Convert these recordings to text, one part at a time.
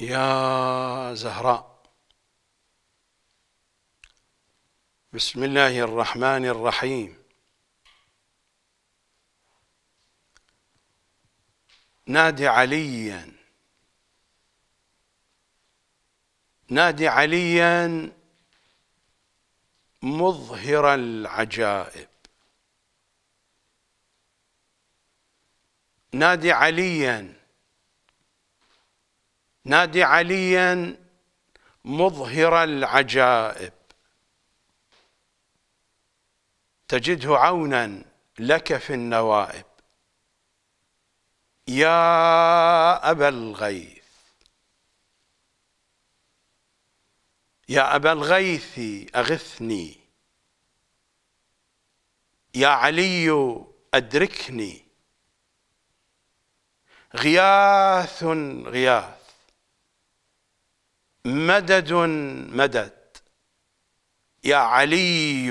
يا زهراء بسم الله الرحمن الرحيم نادي عليا نادي عليا مظهر العجائب نادي عليا نادي عليا مظهر العجائب تجده عونا لك في النوائب يا أبا الغيث يا أبا الغيث أغثني يا علي أدركني غياث غياث مدد مدد يا علي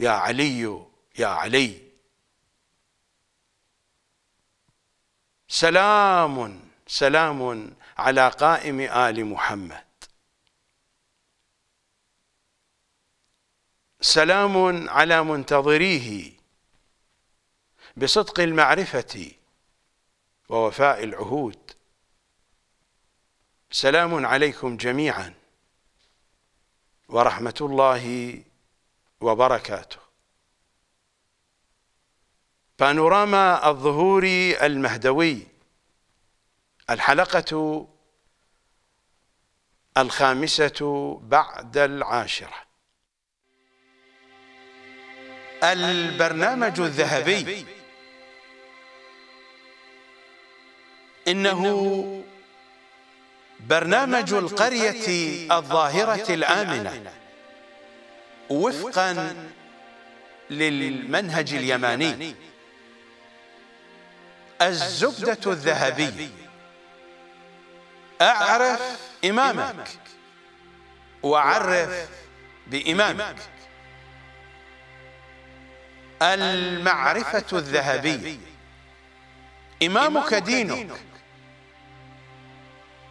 يا علي يا علي سلام سلام على قائم آل محمد سلام على منتظريه بصدق المعرفة ووفاء العهود سلام عليكم جميعا ورحمة الله وبركاته بانوراما الظهور المهدوي الحلقة الخامسة بعد العاشرة البرنامج الذهبي إنه برنامج القرية الظاهرة الآمنة وفقا للمنهج اليماني الزبدة الذهبي أعرف إمامك وعرف بإمامك المعرفة الذهبية إمامك دينك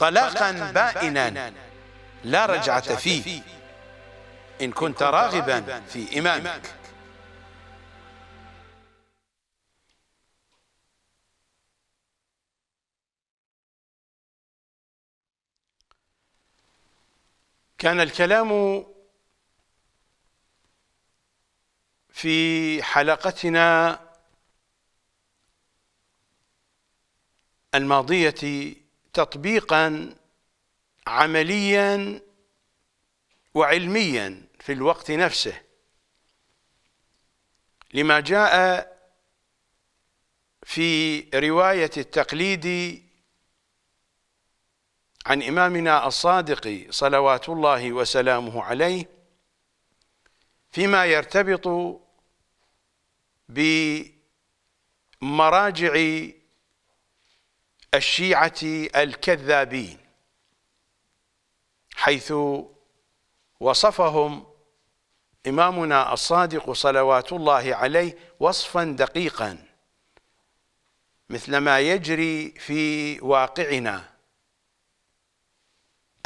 طلاقا بائنا لا رجعة فيه إن كنت راغبا في إمامك كان الكلام في حلقتنا الماضية تطبيقا عمليا وعلميا في الوقت نفسه لما جاء في رواية التقليد عن إمامنا الصادق صلوات الله وسلامه عليه فيما يرتبط بمراجع الشيعة الكذابين حيث وصفهم إمامنا الصادق صلوات الله عليه وصفا دقيقا مثل ما يجري في واقعنا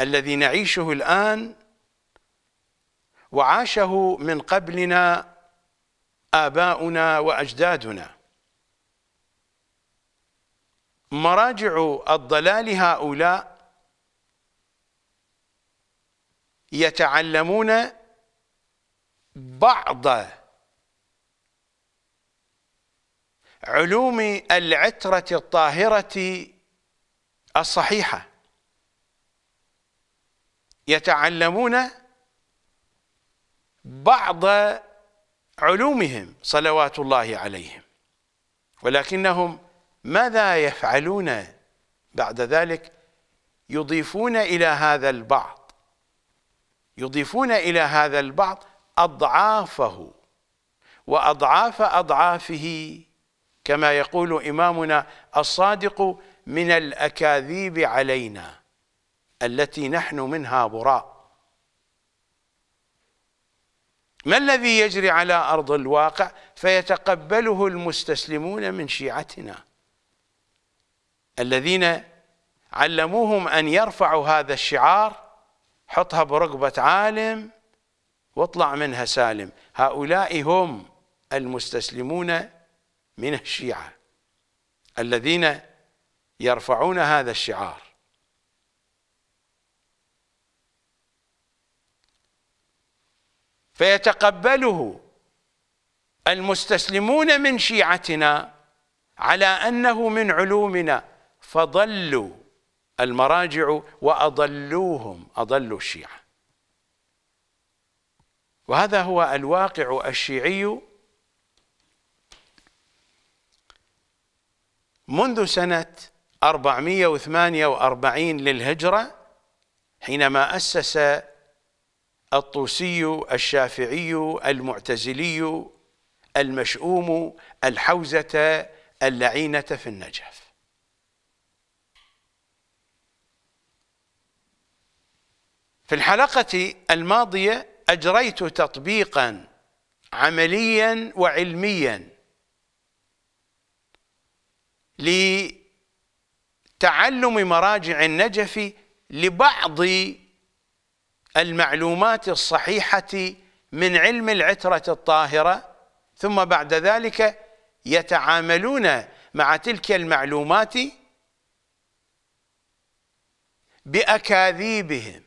الذي نعيشه الآن وعاشه من قبلنا آباؤنا وأجدادنا مراجع الضلال هؤلاء يتعلمون بعض علوم العترة الطاهرة الصحيحة يتعلمون بعض علومهم صلوات الله عليهم ولكنهم ماذا يفعلون بعد ذلك يضيفون إلى هذا البعض يضيفون إلى هذا البعض أضعافه وأضعاف أضعافه كما يقول إمامنا الصادق من الأكاذيب علينا التي نحن منها براء ما الذي يجري على أرض الواقع فيتقبله المستسلمون من شيعتنا الذين علموهم أن يرفعوا هذا الشعار حطها برقبة عالم واطلع منها سالم هؤلاء هم المستسلمون من الشيعة الذين يرفعون هذا الشعار فيتقبله المستسلمون من شيعتنا على أنه من علومنا فضلوا المراجع وأضلوهم أضلوا الشيعة وهذا هو الواقع الشيعي منذ سنة 448 للهجرة حينما أسس الطوسي الشافعي المعتزلي المشؤوم الحوزة اللعينة في النجف في الحلقة الماضية أجريت تطبيقا عمليا وعلميا لتعلم مراجع النجف لبعض المعلومات الصحيحة من علم العترة الطاهرة ثم بعد ذلك يتعاملون مع تلك المعلومات بأكاذيبهم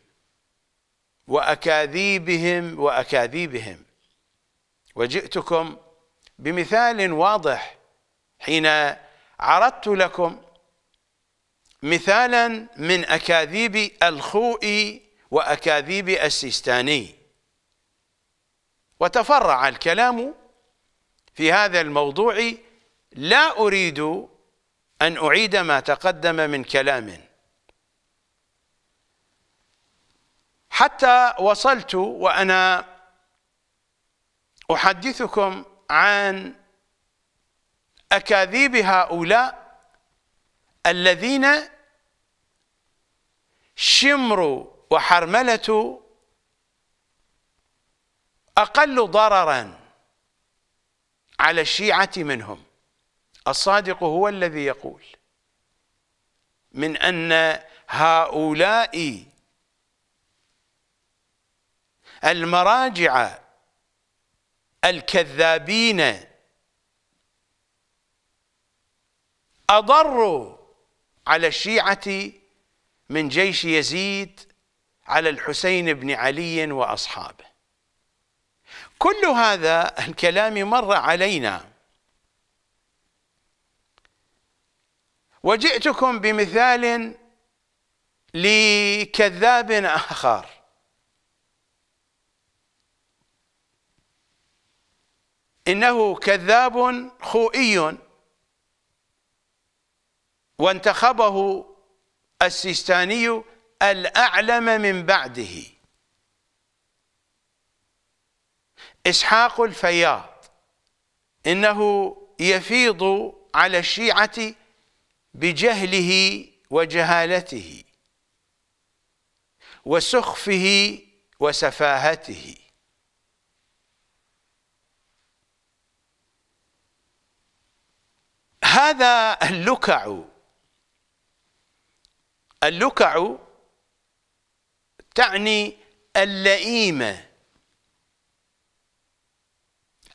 وأكاذيبهم وأكاذيبهم وجئتكم بمثال واضح حين عرضت لكم مثالا من أكاذيب الخوئي وأكاذيب السيستاني وتفرع الكلام في هذا الموضوع لا أريد أن أعيد ما تقدم من كلام حتى وصلت وأنا أحدثكم عن أكاذيب هؤلاء الذين شمروا وحرملة أقل ضررا على الشيعة منهم الصادق هو الذي يقول من أن هؤلاء المراجع الكذابين أضروا على الشيعة من جيش يزيد على الحسين بن علي وأصحابه كل هذا الكلام مر علينا وجئتكم بمثال لكذاب آخر إنه كذاب خوئي وانتخبه السيستاني الأعلم من بعده إسحاق الفياض إنه يفيض على الشيعة بجهله وجهالته وسخفه وسفاهته هذا اللكع اللكع تعني اللئيمه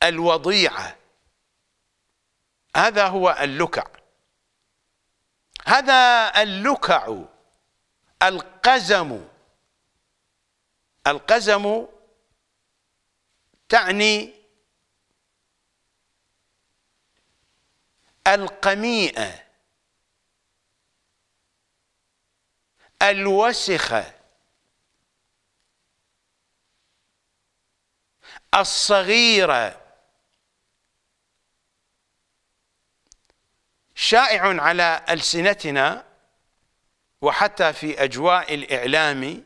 الوضيعه هذا هو اللكع هذا اللكع القزم القزم تعني القميئة الوسخة الصغيرة شائع على ألسنتنا وحتى في أجواء الإعلام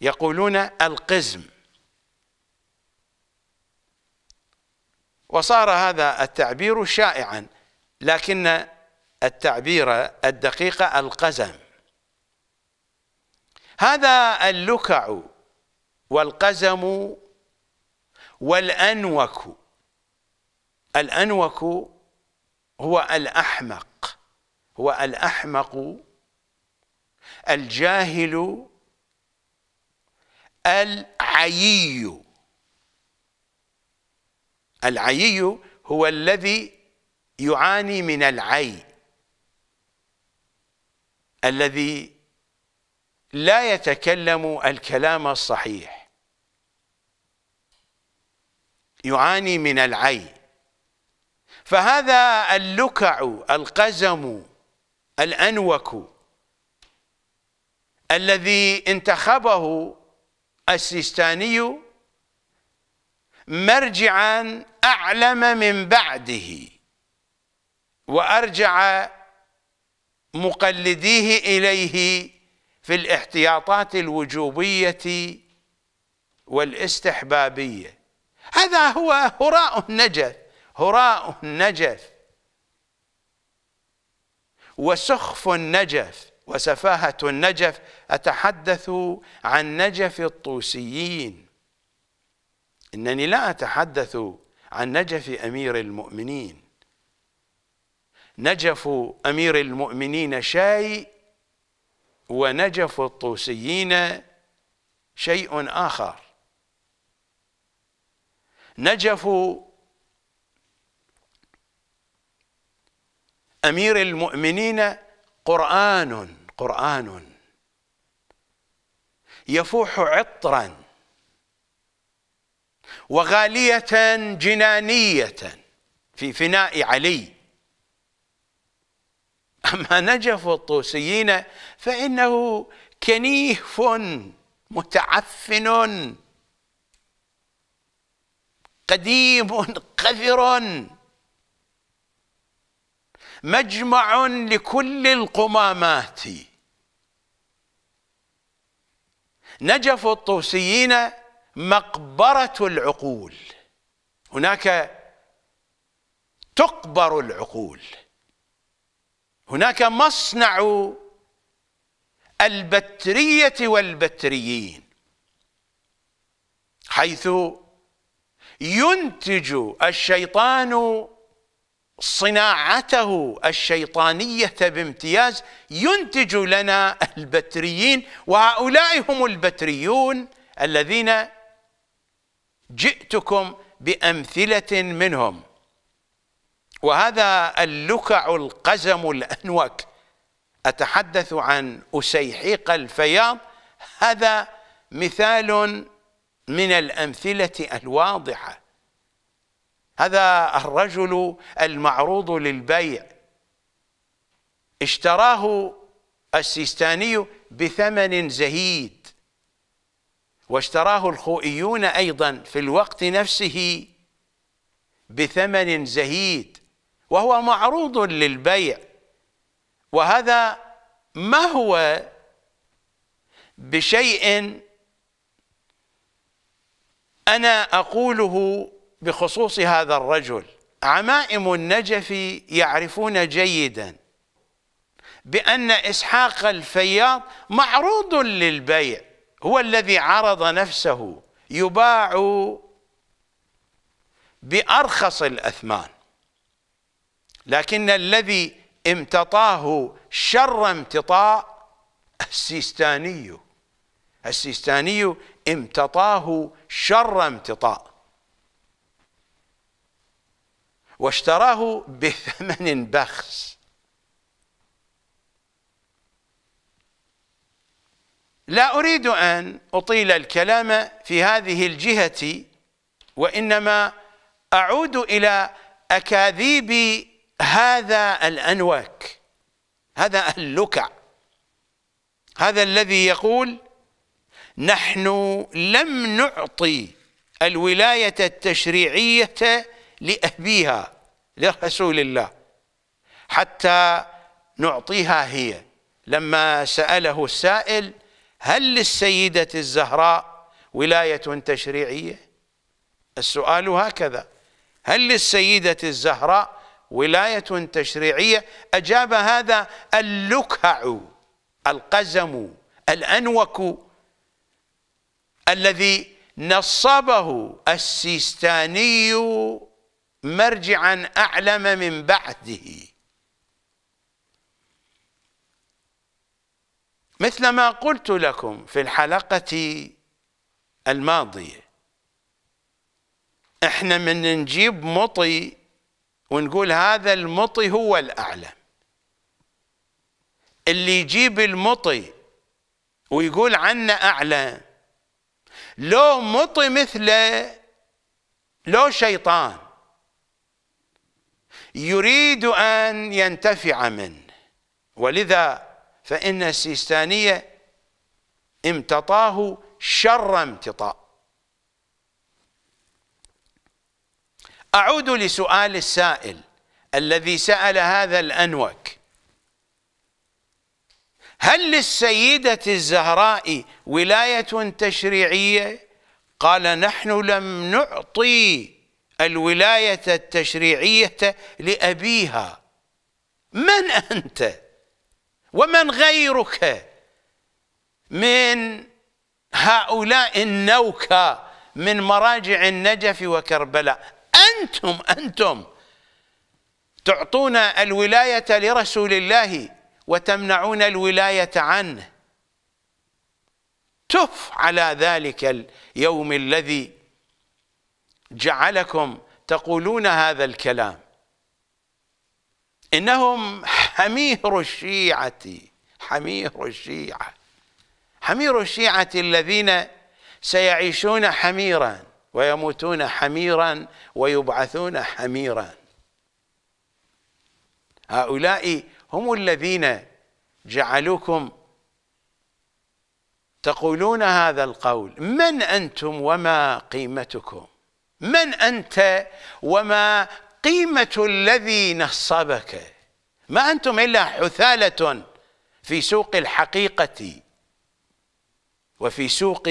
يقولون القزم وصار هذا التعبير شائعا لكن التعبير الدقيق القزم هذا اللكع والقزم والأنوك الأنوك هو الأحمق هو الأحمق الجاهل العيي العيي هو الذي يعاني من العي الذي لا يتكلم الكلام الصحيح يعاني من العي فهذا اللكع القزم الأنوك الذي انتخبه السيستاني مرجعا أعلم من بعده وأرجع مقلديه إليه في الاحتياطات الوجوبية والاستحبابية هذا هو هراء النجف هراء النجف وسخف النجف وسفاهة النجف أتحدث عن نجف الطوسيين إنني لا أتحدث عن نجف أمير المؤمنين نجف أمير المؤمنين شيء ونجف الطوسيين شيء آخر نجف أمير المؤمنين قرآن قرآن يفوح عطراً وغالية جنانية في فناء علي أما نجف الطوسيين فإنه كنيف متعفن قديم قذر مجمع لكل القمامات نجف الطوسيين مقبرة العقول هناك تقبر العقول هناك مصنع البترية والبتريين حيث ينتج الشيطان صناعته الشيطانية بامتياز ينتج لنا البتريين وهؤلاء هم البتريون الذين جئتكم بأمثلة منهم وهذا اللكع القزم الأنوك أتحدث عن أسيحيق الفياض هذا مثال من الأمثلة الواضحة هذا الرجل المعروض للبيع اشتراه السيستاني بثمن زهيد واشتراه الخوئيون أيضا في الوقت نفسه بثمن زهيد وهو معروض للبيع وهذا ما هو بشيء أنا أقوله بخصوص هذا الرجل عمائم النجف يعرفون جيدا بأن إسحاق الفياض معروض للبيع هو الذي عرض نفسه يباع بأرخص الأثمان لكن الذي امتطاه شر امتطاء السيستاني السيستاني امتطاه شر امتطاء واشتراه بثمن بخس لا أريد أن أطيل الكلام في هذه الجهة وإنما أعود إلى أكاذيب هذا الأنوك هذا اللكع هذا الذي يقول نحن لم نعطي الولاية التشريعية لأبيها لرسول الله حتى نعطيها هي لما سأله السائل هل للسيدة الزهراء ولاية تشريعية السؤال هكذا هل للسيدة الزهراء ولاية تشريعية أجاب هذا اللكع القزم الأنوك الذي نصبه السيستاني مرجعا أعلم من بعده مثل ما قلت لكم في الحلقة الماضية احنا من نجيب مطي ونقول هذا المطي هو الأعلم اللي يجيب المطي ويقول عنا أعلم لو مطي مثله لو شيطان يريد أن ينتفع منه ولذا فإن السيستانية امتطاه شر امتطاء أعود لسؤال السائل الذي سأل هذا الأنوك هل للسيدة الزهراء ولاية تشريعية قال نحن لم نعطي الولاية التشريعية لأبيها من أنت؟ ومن غيرك من هؤلاء النوكى من مراجع النجف وكربلاء أنتم أنتم تعطون الولاية لرسول الله وتمنعون الولاية عنه تف على ذلك اليوم الذي جعلكم تقولون هذا الكلام إنهم حمير الشيعة حمير الشيعة حمير الشيعة الذين سيعيشون حميرا ويموتون حميرا ويبعثون حميرا هؤلاء هم الذين جعلوكم تقولون هذا القول من أنتم وما قيمتكم من أنت وما قيمة الذي نصبك ما أنتم إلا حثالة في سوق الحقيقة وفي سوق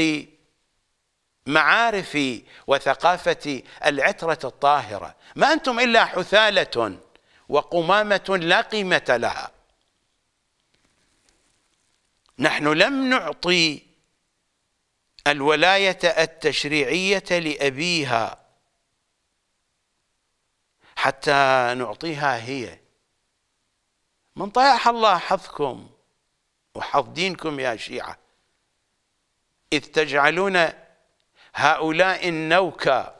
معارف وثقافة العترة الطاهرة ما أنتم إلا حثالة وقمامة لا قيمة لها نحن لم نعطي الولاية التشريعية لأبيها حتى نعطيها هي من طيح الله حظكم وحظ دينكم يا شيعة إذ تجعلون هؤلاء النوكا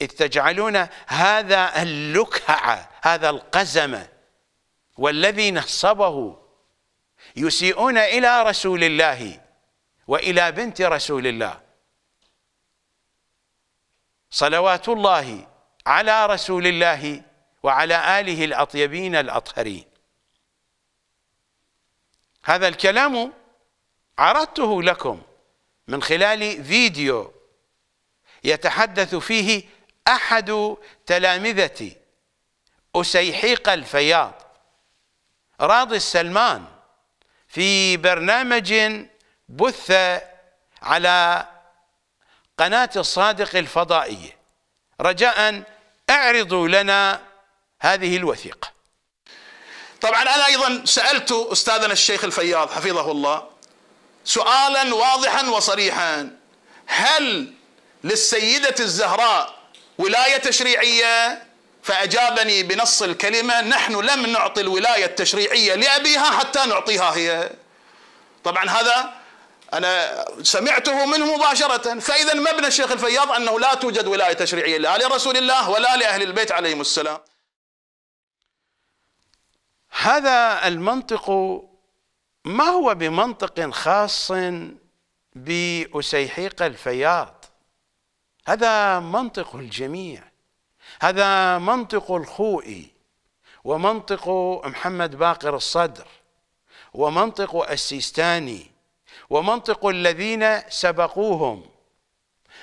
إذ تجعلون هذا اللكعة هذا القزم والذي نصبه يسيئون إلى رسول الله وإلى بنت رسول الله صلوات الله على رسول الله وعلى آله الأطيبين الأطهرين هذا الكلام عرضته لكم من خلال فيديو يتحدث فيه أحد تلامذة أسيحيق الفياض راضي السلمان في برنامج بث على قناة الصادق الفضائية رجاء اعرضوا لنا هذه الوثيقه طبعا انا ايضا سالت استاذنا الشيخ الفياض حفظه الله سؤالا واضحا وصريحا هل للسيده الزهراء ولايه تشريعيه فاجابني بنص الكلمه نحن لم نعطي الولايه التشريعيه لابيها حتى نعطيها هي طبعا هذا أنا سمعته منه مباشرة فإذا مبنى الشيخ الفياض أنه لا توجد ولاية تشريعية لا لرسول الله ولا لأهل البيت عليهم السلام هذا المنطق ما هو بمنطق خاص بأسيحيق الفياض هذا منطق الجميع هذا منطق الخوئي ومنطق محمد باقر الصدر ومنطق السيستاني ومنطق الذين سبقوهم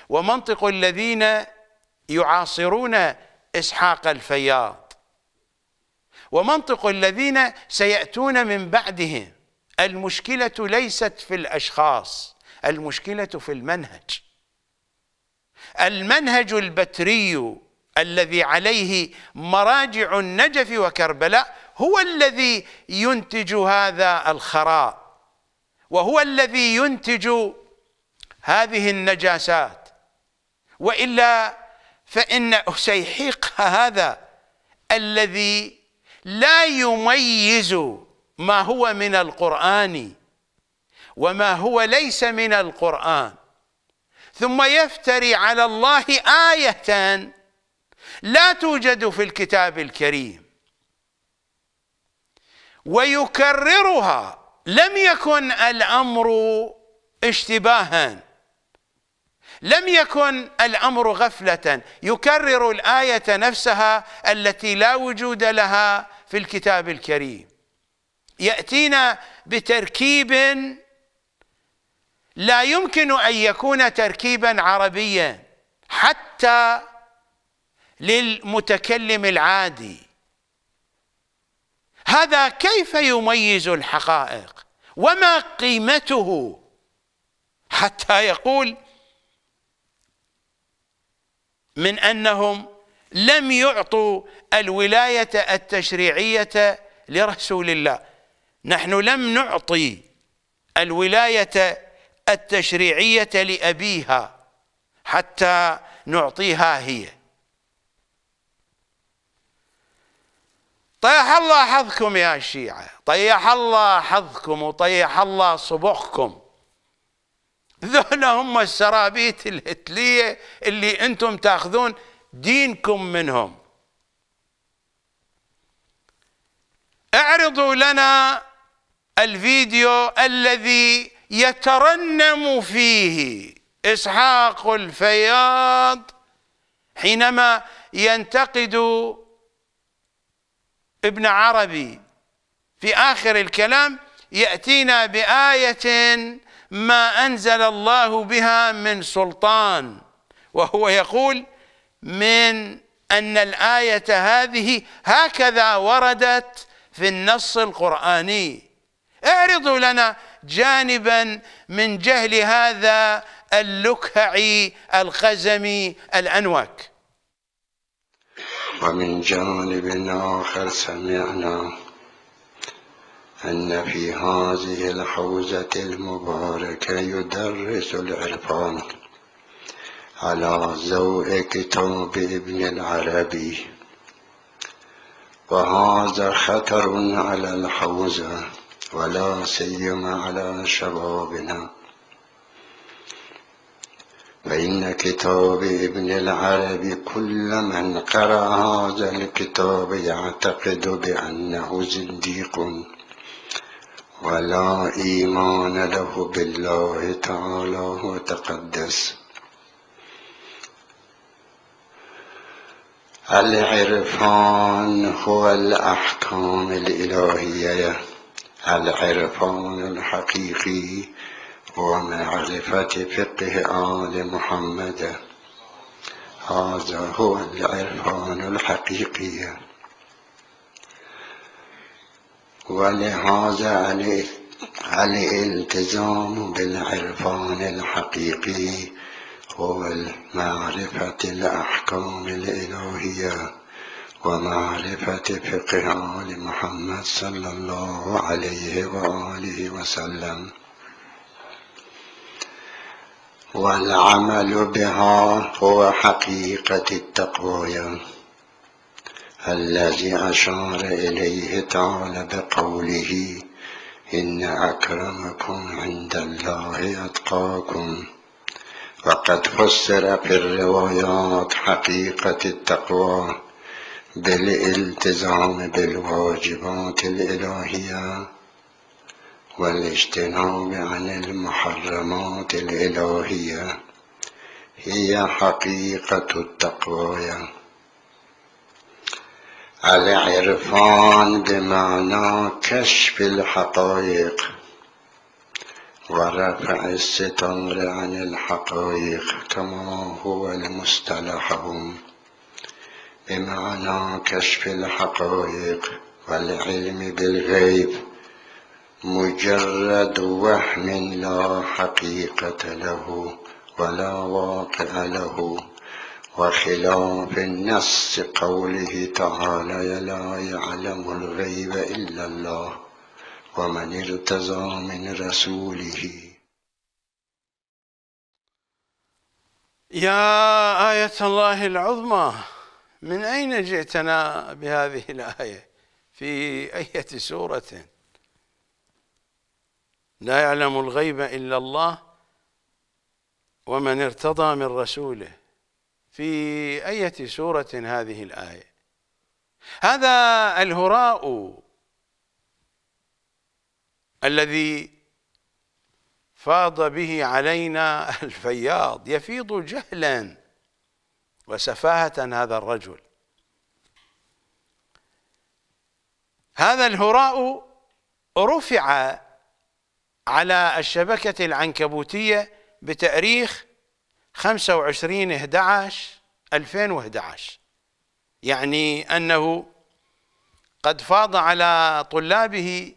ومنطق الذين يعاصرون إسحاق الفياض ومنطق الذين سيأتون من بعدهم المشكلة ليست في الأشخاص المشكلة في المنهج المنهج البتري الذي عليه مراجع النجف وكربلاء هو الذي ينتج هذا الخراب وهو الذي ينتج هذه النجاسات والا فان سيحيق هذا الذي لا يميز ما هو من القران وما هو ليس من القران ثم يفتري على الله ايه لا توجد في الكتاب الكريم ويكررها لم يكن الأمر اشتباها لم يكن الأمر غفلة يكرر الآية نفسها التي لا وجود لها في الكتاب الكريم يأتينا بتركيب لا يمكن أن يكون تركيبا عربيا حتى للمتكلم العادي هذا كيف يميز الحقائق وما قيمته حتى يقول من انهم لم يعطوا الولايه التشريعيه لرسول الله نحن لم نعطي الولايه التشريعيه لابيها حتى نعطيها هي طيح الله حظكم يا شيعة طيح الله حظكم وطيح الله صبحكم ذول هم السرابيت الهتلية اللي انتم تاخذون دينكم منهم اعرضوا لنا الفيديو الذي يترنم فيه اسحاق الفياض حينما ينتقد ابن عربي في آخر الكلام يأتينا بآية ما أنزل الله بها من سلطان وهو يقول من أن الآية هذه هكذا وردت في النص القرآني اعرضوا لنا جانبا من جهل هذا اللكهعي الخزمي الأنوك ومن جانب آخر سمعنا أن في هذه الحوزة المباركة يدرس العرفان على ضوء كتاب ابن العربي وهذا خطر على الحوزة ولا سيما على شبابنا فإن كتاب ابن العربي كل من قرأ هذا الكتاب يعتقد بأنه زنديق ولا إيمان له بالله تعالى وتقدس العرفان هو الأحكام الإلهية العرفان الحقيقي ومعرفة فقه آل محمد هذا هو العرفان الحقيقي ولهذا الالتزام بالعرفان الحقيقي هو معرفة الأحكام الإلهية ومعرفة فقه آل محمد صلى الله عليه وآله وسلم والعمل بها هو حقيقة التقوى الذي أشار إليه تعالى بقوله إن أكرمكم عند الله أتقاكم وقد فسر في الروايات حقيقة التقوى بالالتزام بالواجبات الإلهية والاجتناب عن المحرمات الإلهية هي حقيقة التقوى العرفان بمعنى كشف الحقائق ورفع الستر عن الحقائق كما هو لمصطلحهم بمعنى كشف الحقائق والعلم بالغيب مجرد وهم لا حقيقة له ولا واقع له وخلاف النص قوله تعالى لا يعلم الغيب إلا الله ومن ارتزى من رسوله يا آية الله العظمى من أين جئتنا بهذه الآية في أية سورة لا يعلم الغيب إلا الله ومن ارتضى من رسوله في أية سورة هذه الآية هذا الهراء الذي فاض به علينا الفياض يفيض جهلا وسفاهة هذا الرجل هذا الهراء رفع على الشبكة العنكبوتية بتاريخ 25 11 2011 يعني أنه قد فاض على طلابه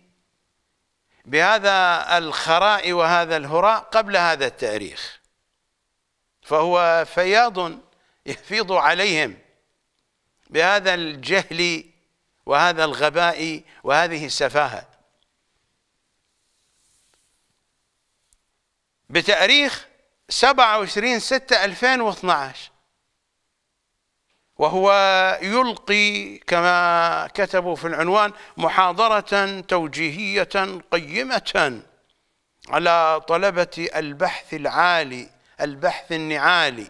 بهذا الخراء وهذا الهراء قبل هذا التاريخ فهو فياض يفيض عليهم بهذا الجهل وهذا الغباء وهذه السفاهه بتاريخ 27 6 2012 وهو يلقي كما كتبوا في العنوان محاضرة توجيهية قيمة على طلبة البحث العالي البحث النعالي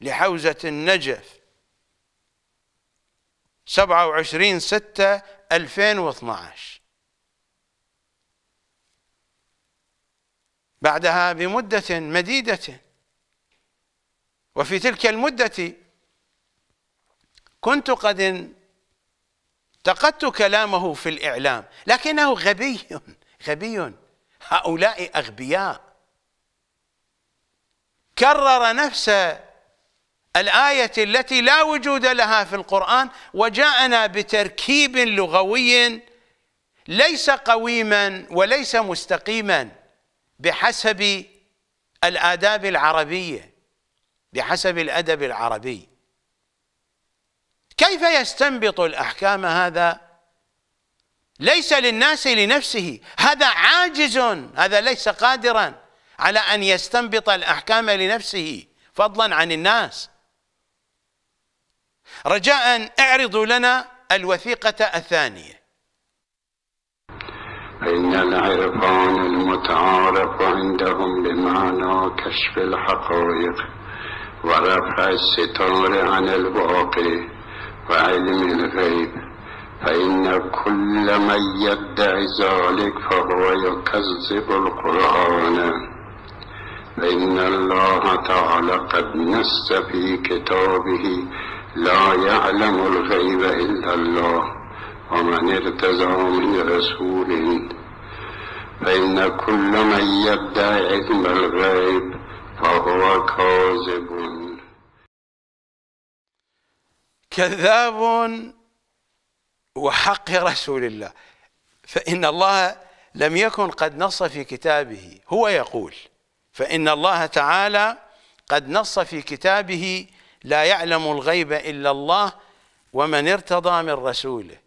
لحوزة النجف 27 6 2012 بعدها بمدة مديدة وفي تلك المدة كنت قد انتقدت كلامه في الإعلام لكنه غبي غبي هؤلاء أغبياء كرر نفس الآية التي لا وجود لها في القرآن وجاءنا بتركيب لغوي ليس قويما وليس مستقيما بحسب الآداب العربية بحسب الأدب العربي كيف يستنبط الأحكام هذا ليس للناس لنفسه هذا عاجز هذا ليس قادرا على أن يستنبط الأحكام لنفسه فضلا عن الناس رجاء اعرضوا لنا الوثيقة الثانية فإن العرفان المتعارف عندهم بمعنى كشف الحقائق ورفع الستار عن الواقع وعلم الغيب فإن كل من يدعي ذلك فهو يكذب القرآن فإن الله تعالى قد نس في كتابه لا يعلم الغيب إلا الله ومن ارتزع من رسول فإن كل من يدعي علم الغيب فهو كاذب كذاب وحق رسول الله فإن الله لم يكن قد نص في كتابه هو يقول فإن الله تعالى قد نص في كتابه لا يعلم الغيب إلا الله ومن ارتضى من رسوله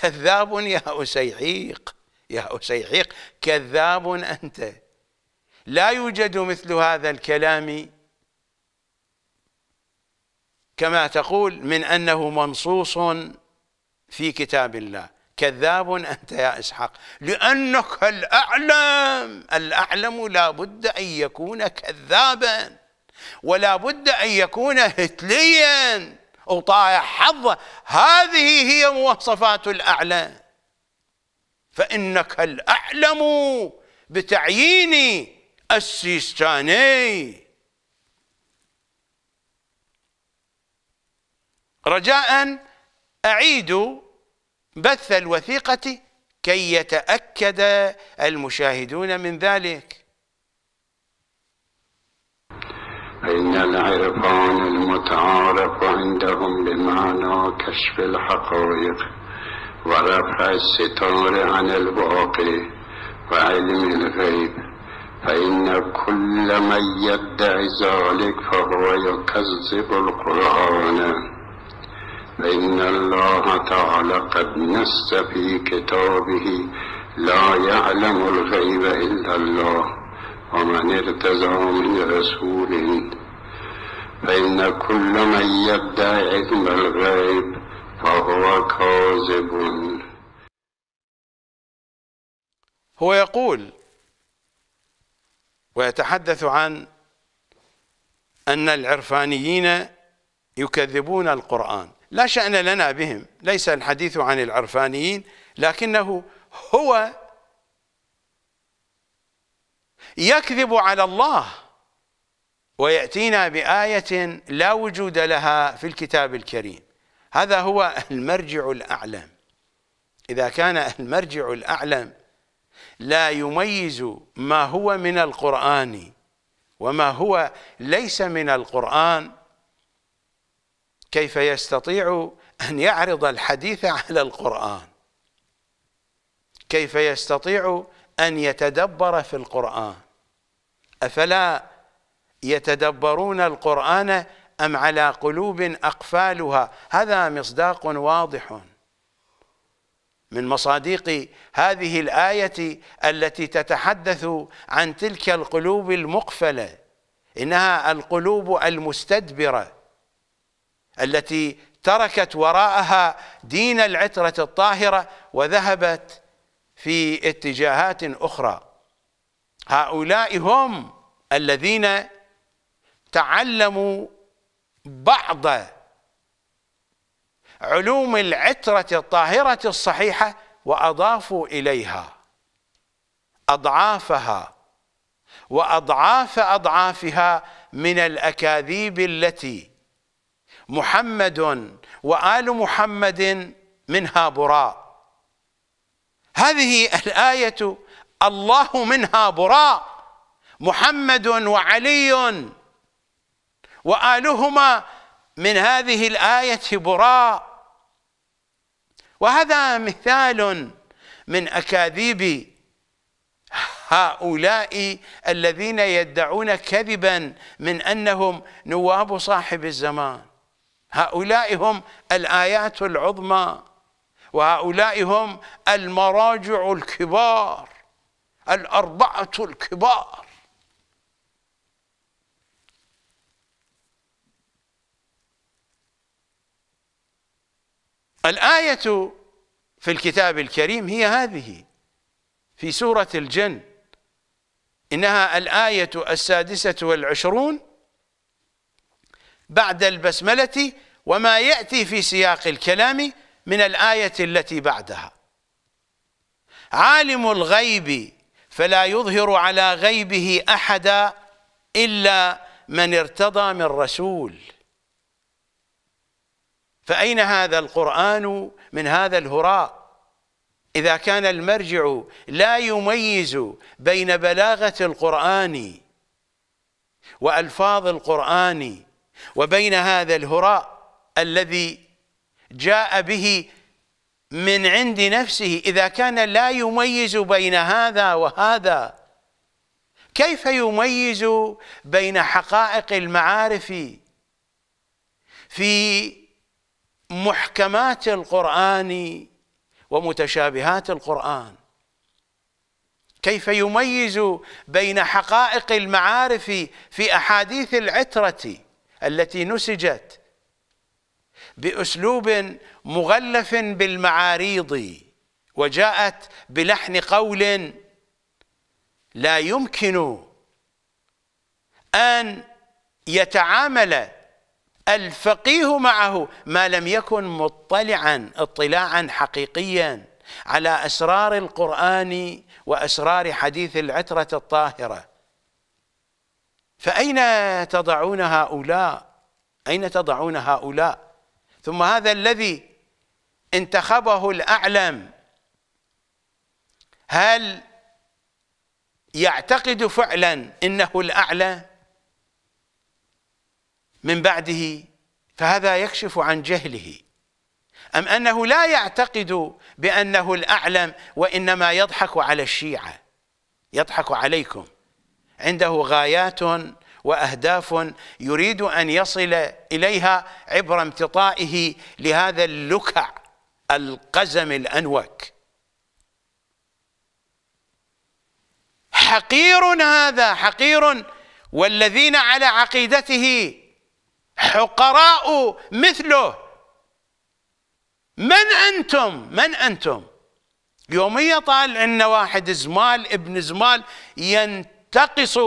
كذاب يا أسيحيق يا أسيحيق كذاب أنت لا يوجد مثل هذا الكلام كما تقول من أنه منصوص في كتاب الله كذاب أنت يا إسحاق لأنك الأعلم الأعلم لا بد أن يكون كذابا ولا بد أن يكون هتليا أو حظه هذه هي مواصفات الأعلى فإنك الأعلم بتعيين السيستاني رجاء أعيدوا بث الوثيقة كي يتأكد المشاهدون من ذلك فإن العرفان المتعارف عندهم بمعنى كشف الحقائق ورفع الستار عن الواقع وعلم الغيب فإن كل من يدعي ذلك فهو يكذب القرآن فإن الله تعالى قد نس في كتابه لا يعلم الغيب إلا الله ومن ارتزع من رسول فإن كل من يدعي علم الغيب فهو كاذب هو يقول ويتحدث عن أن العرفانيين يكذبون القرآن لا شأن لنا بهم ليس الحديث عن العرفانيين لكنه هو يكذب على الله ويأتينا بآية لا وجود لها في الكتاب الكريم هذا هو المرجع الأعلم إذا كان المرجع الأعلم لا يميز ما هو من القرآن وما هو ليس من القرآن كيف يستطيع أن يعرض الحديث على القرآن كيف يستطيع أن يتدبر في القرآن أفلا يتدبرون القرآن أم على قلوب أقفالها هذا مصداق واضح من مصادق هذه الآية التي تتحدث عن تلك القلوب المقفلة إنها القلوب المستدبرة التي تركت وراءها دين العترة الطاهرة وذهبت في اتجاهات أخرى هؤلاء هم الذين تعلموا بعض علوم العترة الطاهرة الصحيحة وأضافوا إليها أضعافها وأضعاف أضعافها من الأكاذيب التي محمد وآل محمد منها براء هذه الايه الله منها براء محمد وعلي والهما من هذه الايه براء وهذا مثال من اكاذيب هؤلاء الذين يدعون كذبا من انهم نواب صاحب الزمان هؤلاء هم الايات العظمى وهؤلاء هم المراجع الكبار الأربعة الكبار الآية في الكتاب الكريم هي هذه في سورة الجن إنها الآية السادسة والعشرون بعد البسملة وما يأتي في سياق الكلام من الآية التي بعدها عالم الغيب فلا يظهر على غيبه أحدا إلا من ارتضى من رسول فأين هذا القرآن من هذا الهراء إذا كان المرجع لا يميز بين بلاغة القرآن وألفاظ القرآن وبين هذا الهراء الذي جاء به من عند نفسه إذا كان لا يميز بين هذا وهذا كيف يميز بين حقائق المعارف في محكمات القرآن ومتشابهات القرآن كيف يميز بين حقائق المعارف في أحاديث العترة التي نسجت باسلوب مغلف بالمعاريض وجاءت بلحن قول لا يمكن ان يتعامل الفقيه معه ما لم يكن مطلعا اطلاعا حقيقيا على اسرار القران واسرار حديث العتره الطاهره فاين تضعون هؤلاء اين تضعون هؤلاء ثم هذا الذي انتخبه الأعلم هل يعتقد فعلا إنه الأعلى من بعده فهذا يكشف عن جهله أم أنه لا يعتقد بأنه الأعلم وإنما يضحك على الشيعة يضحك عليكم عنده غايات واهداف يريد ان يصل اليها عبر امتطائه لهذا اللكع القزم الانوك حقير هذا حقير والذين على عقيدته حقراء مثله من انتم من انتم يوميا طال ان واحد زمال ابن زمال ينتقص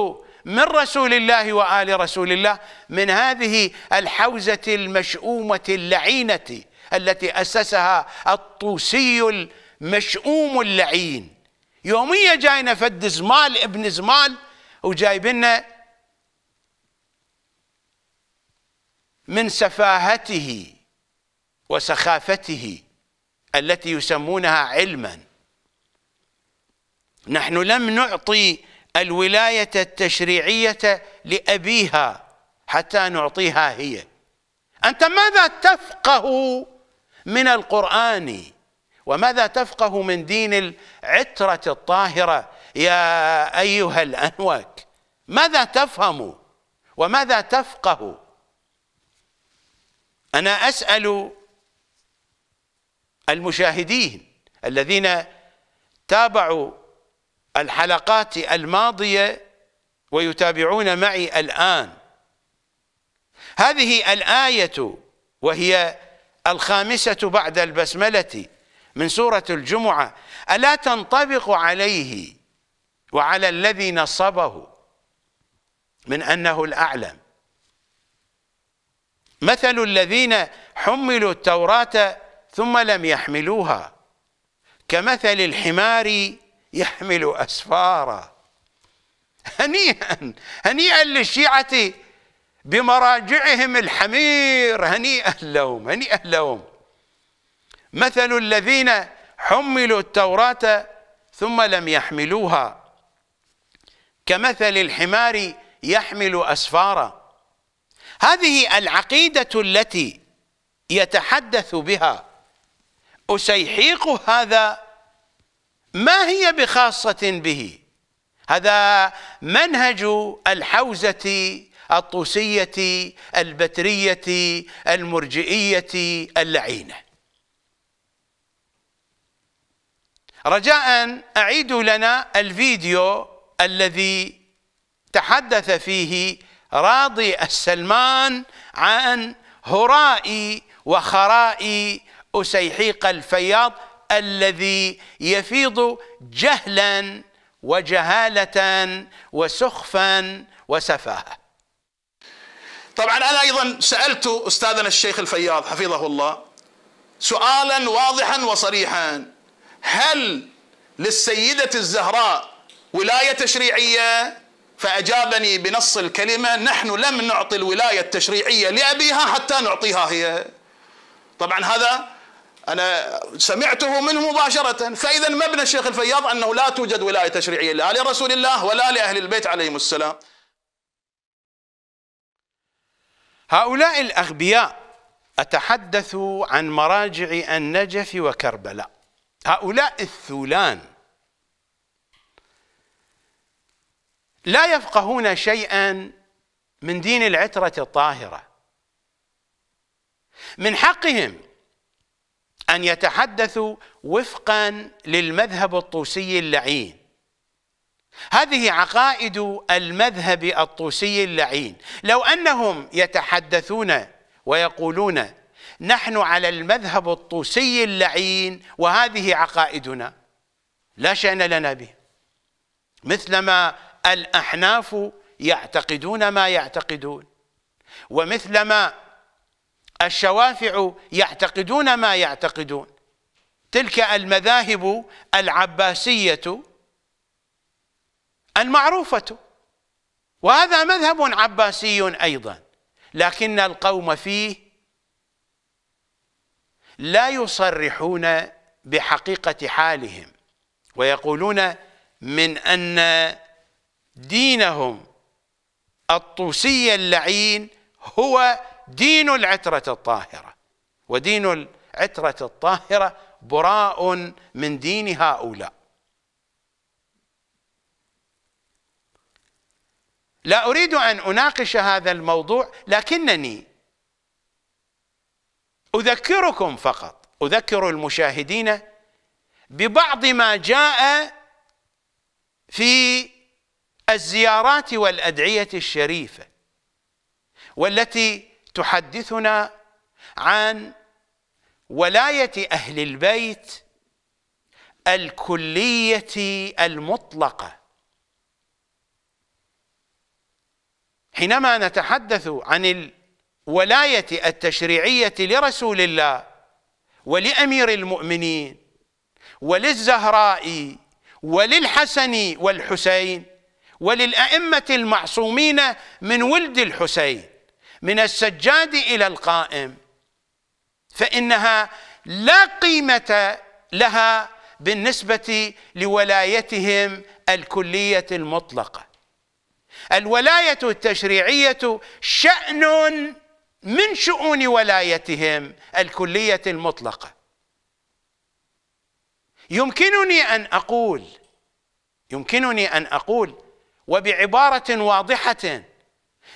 من رسول الله وآل رسول الله من هذه الحوزة المشؤومة اللعينة التي أسسها الطوسي المشؤوم اللعين يوميا جاينا فد زمال ابن زمال وجايب لنا من سفاهته وسخافته التي يسمونها علما نحن لم نعطي الولاية التشريعية لأبيها حتى نعطيها هي أنت ماذا تفقه من القرآن وماذا تفقه من دين العترة الطاهرة يا أيها الأنوك ماذا تفهم وماذا تفقه أنا أسأل المشاهدين الذين تابعوا الحلقات الماضية ويتابعون معي الآن هذه الآية وهي الخامسة بعد البسملة من سورة الجمعة ألا تنطبق عليه وعلى الذي نصبه من أنه الأعلم مثل الذين حملوا التوراة ثم لم يحملوها كمثل الحمار يحمل أسفارا هنيئا هنيئا للشيعة بمراجعهم الحمير هنيئا لهم هنيئا لهم مثل الذين حملوا التوراة ثم لم يحملوها كمثل الحمار يحمل أسفارا هذه العقيدة التي يتحدث بها أسيحيق هذا ما هي بخاصة به هذا منهج الحوزة الطوسية البترية المرجئية اللعينة رجاء أعيدوا لنا الفيديو الذي تحدث فيه راضي السلمان عن هراء وخراء أسيحيق الفياض الذي يفيض جهلا وجهالة وسخفا وسفاهة طبعا أنا أيضا سألت أستاذنا الشيخ الفياض حفظه الله سؤالا واضحا وصريحا هل للسيدة الزهراء ولاية تشريعية فأجابني بنص الكلمة نحن لم نعطي الولاية التشريعية لأبيها حتى نعطيها هي طبعا هذا أنا سمعته منه مباشرة فإذا مبنى الشيخ الفياض أنه لا توجد ولاية تشريعية لا لرسول الله ولا لأهل البيت عليهم السلام هؤلاء الأغبياء أتحدث عن مراجع النجف وكربلاء هؤلاء الثولان لا يفقهون شيئا من دين العترة الطاهرة من حقهم أن يتحدثوا وفقا للمذهب الطوسي اللعين هذه عقائد المذهب الطوسي اللعين لو أنهم يتحدثون ويقولون نحن على المذهب الطوسي اللعين وهذه عقائدنا لا شأن لنا به مثلما الأحناف يعتقدون ما يعتقدون ومثلما الشوافع يعتقدون ما يعتقدون تلك المذاهب العباسية المعروفة وهذا مذهب عباسي أيضا لكن القوم فيه لا يصرحون بحقيقة حالهم ويقولون من أن دينهم الطوسي اللعين هو دين العترة الطاهرة ودين العترة الطاهرة براء من دين هؤلاء لا أريد أن أناقش هذا الموضوع لكنني أذكركم فقط أذكر المشاهدين ببعض ما جاء في الزيارات والأدعية الشريفة والتي تحدثنا عن ولايه اهل البيت الكليه المطلقه حينما نتحدث عن الولايه التشريعيه لرسول الله ولامير المؤمنين وللزهراء وللحسن والحسين وللائمه المعصومين من ولد الحسين من السجاد إلى القائم فإنها لا قيمة لها بالنسبة لولايتهم الكلية المطلقة الولاية التشريعية شأن من شؤون ولايتهم الكلية المطلقة يمكنني أن أقول يمكنني أن أقول وبعبارة واضحة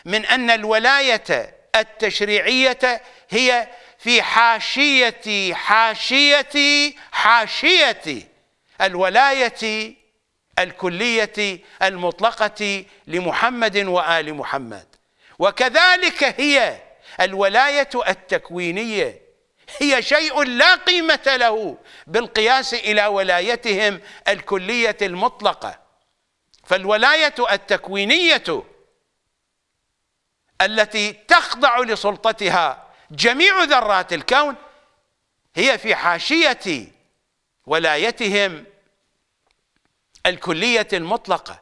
من أن الولاية التشريعية هي في حاشية حاشية حاشية الولاية الكلية المطلقة لمحمد وآل محمد وكذلك هي الولاية التكوينية هي شيء لا قيمة له بالقياس إلى ولايتهم الكلية المطلقة فالولاية التكوينية التي تخضع لسلطتها جميع ذرات الكون هي في حاشية ولايتهم الكلية المطلقة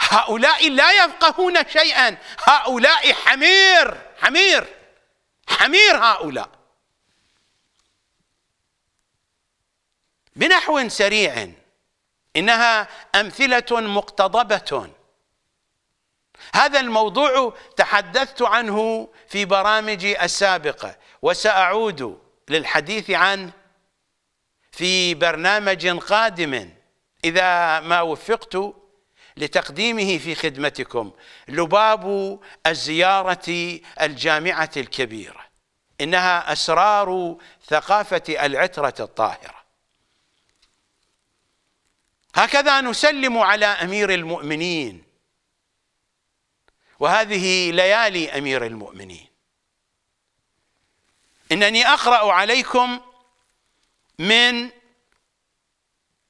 هؤلاء لا يفقهون شيئا هؤلاء حمير حمير حمير هؤلاء بنحو سريع إنها أمثلة مقتضبة هذا الموضوع تحدثت عنه في برامجي السابقة وسأعود للحديث عنه في برنامج قادم إذا ما وفقت لتقديمه في خدمتكم لباب الزيارة الجامعة الكبيرة إنها أسرار ثقافة العترة الطاهرة هكذا نسلم على أمير المؤمنين وهذه ليالي امير المؤمنين انني اقرا عليكم من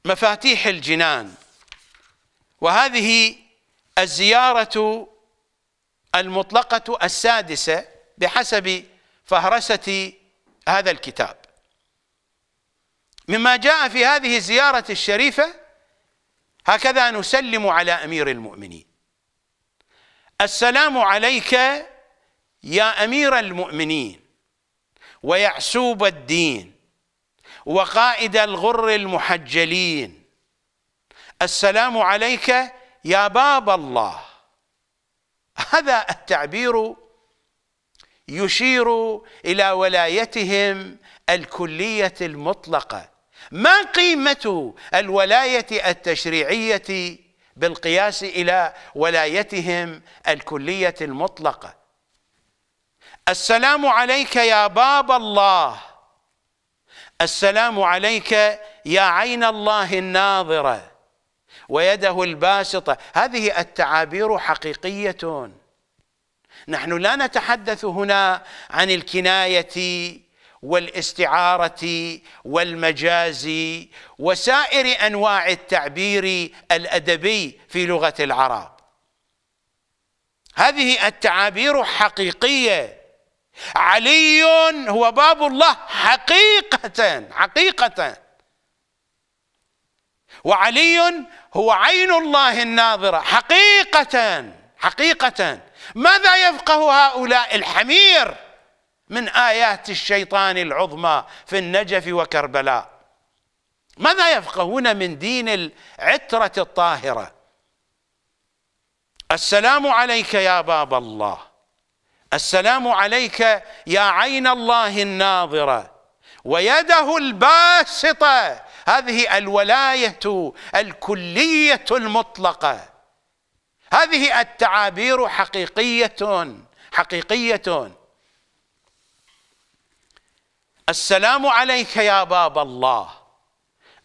مفاتيح الجنان وهذه الزياره المطلقه السادسه بحسب فهرسه هذا الكتاب مما جاء في هذه الزياره الشريفه هكذا نسلم على امير المؤمنين السلام عليك يا امير المؤمنين ويعسوب الدين وقائد الغر المحجلين السلام عليك يا باب الله هذا التعبير يشير الى ولايتهم الكليه المطلقه ما قيمه الولايه التشريعيه بالقياس إلى ولايتهم الكلية المطلقة السلام عليك يا باب الله السلام عليك يا عين الله الناظرة ويده الباسطة هذه التعابير حقيقية نحن لا نتحدث هنا عن الكناية والاستعاره والمجاز وسائر انواع التعبير الادبي في لغه العرب هذه التعابير حقيقيه علي هو باب الله حقيقه حقيقه وعلي هو عين الله الناظره حقيقه حقيقه ماذا يفقه هؤلاء الحمير من آيات الشيطان العظمى في النجف وكربلاء ماذا يفقهون من دين العترة الطاهرة السلام عليك يا باب الله السلام عليك يا عين الله الناظرة ويده الباسطة هذه الولاية الكلية المطلقة هذه التعابير حقيقية حقيقية السلام عليك يا باب الله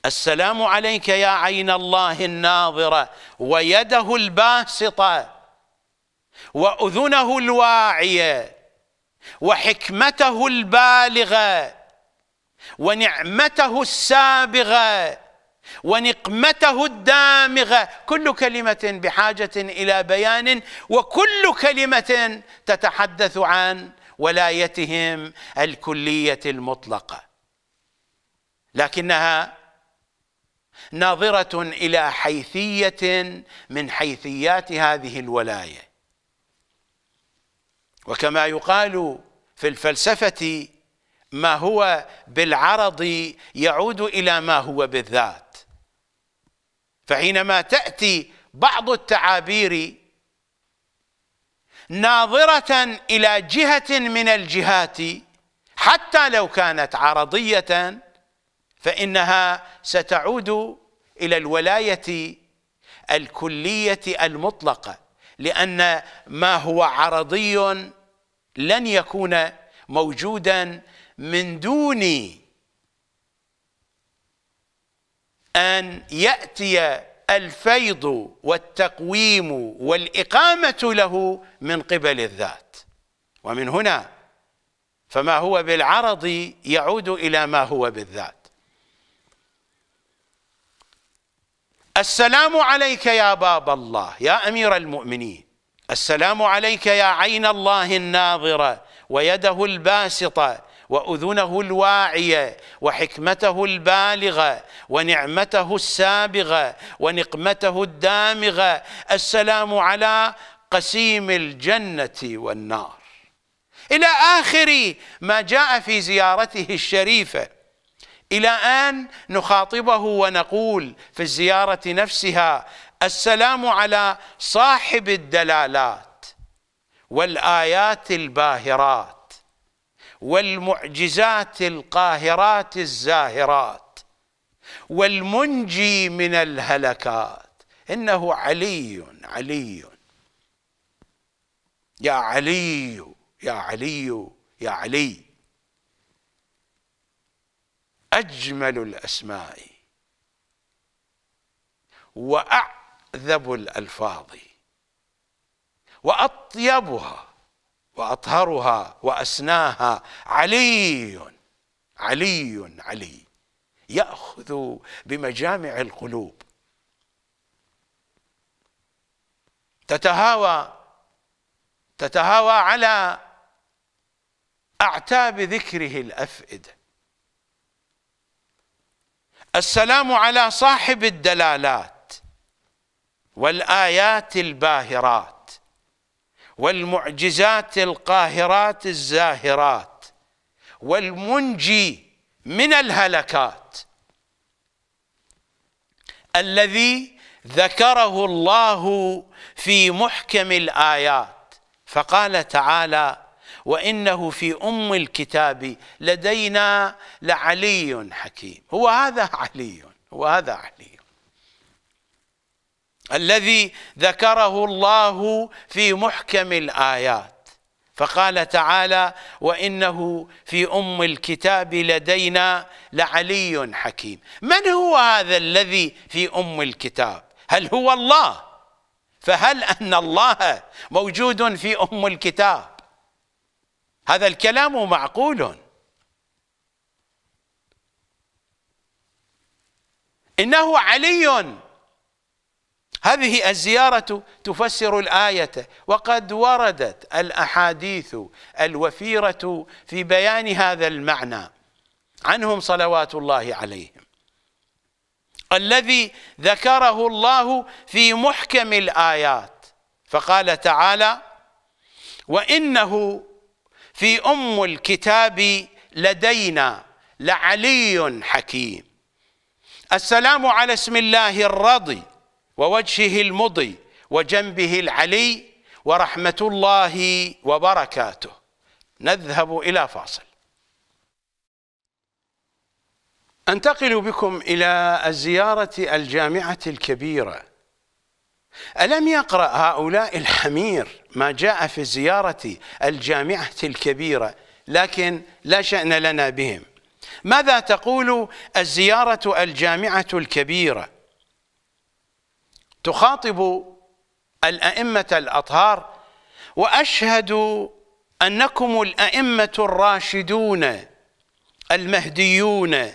السلام عليك يا عين الله الناظرة ويده الباسطة وأذنه الواعية وحكمته البالغة ونعمته السابغة ونقمته الدامغة كل كلمة بحاجة إلى بيان وكل كلمة تتحدث عن ولايتهم الكليه المطلقه لكنها ناظره الى حيثيه من حيثيات هذه الولايه وكما يقال في الفلسفه ما هو بالعرض يعود الى ما هو بالذات فحينما تاتي بعض التعابير ناظرة إلى جهة من الجهات حتى لو كانت عرضية فإنها ستعود إلى الولاية الكلية المطلقة لأن ما هو عرضي لن يكون موجودا من دون أن يأتي الفيض والتقويم والإقامة له من قبل الذات ومن هنا فما هو بالعرض يعود إلى ما هو بالذات السلام عليك يا باب الله يا أمير المؤمنين السلام عليك يا عين الله الناظرة ويده الباسطة واذنه الواعيه وحكمته البالغه ونعمته السابغه ونقمته الدامغه السلام على قسيم الجنه والنار الى اخر ما جاء في زيارته الشريفه الى ان نخاطبه ونقول في الزياره نفسها السلام على صاحب الدلالات والايات الباهرات والمعجزات القاهرات الزاهرات والمنجي من الهلكات انه علي علي يا علي يا علي يا علي اجمل الاسماء واعذب الالفاظ واطيبها واطهرها واسناها علي علي علي ياخذ بمجامع القلوب تتهاوى تتهاوى على اعتاب ذكره الافئده السلام على صاحب الدلالات والايات الباهرات والمعجزات القاهرات الزاهرات والمنجي من الهلكات الذي ذكره الله في محكم الايات فقال تعالى وانه في ام الكتاب لدينا لعلي حكيم هو هذا علي هو هذا علي الذي ذكره الله في محكم الآيات فقال تعالى وإنه في أم الكتاب لدينا لعلي حكيم من هو هذا الذي في أم الكتاب هل هو الله فهل أن الله موجود في أم الكتاب هذا الكلام معقول إنه علي هذه الزيارة تفسر الآية وقد وردت الأحاديث الوفيرة في بيان هذا المعنى عنهم صلوات الله عليهم الذي ذكره الله في محكم الآيات فقال تعالى وإنه في أم الكتاب لدينا لعلي حكيم السلام على اسم الله الرضي ووجهه المضي وجنبه العلي ورحمة الله وبركاته نذهب إلى فاصل أنتقل بكم إلى الزيارة الجامعة الكبيرة ألم يقرأ هؤلاء الحمير ما جاء في زيارة الجامعة الكبيرة لكن لا شأن لنا بهم ماذا تقول الزيارة الجامعة الكبيرة تخاطب الأئمة الأطهار وأشهد أنكم الأئمة الراشدون المهديون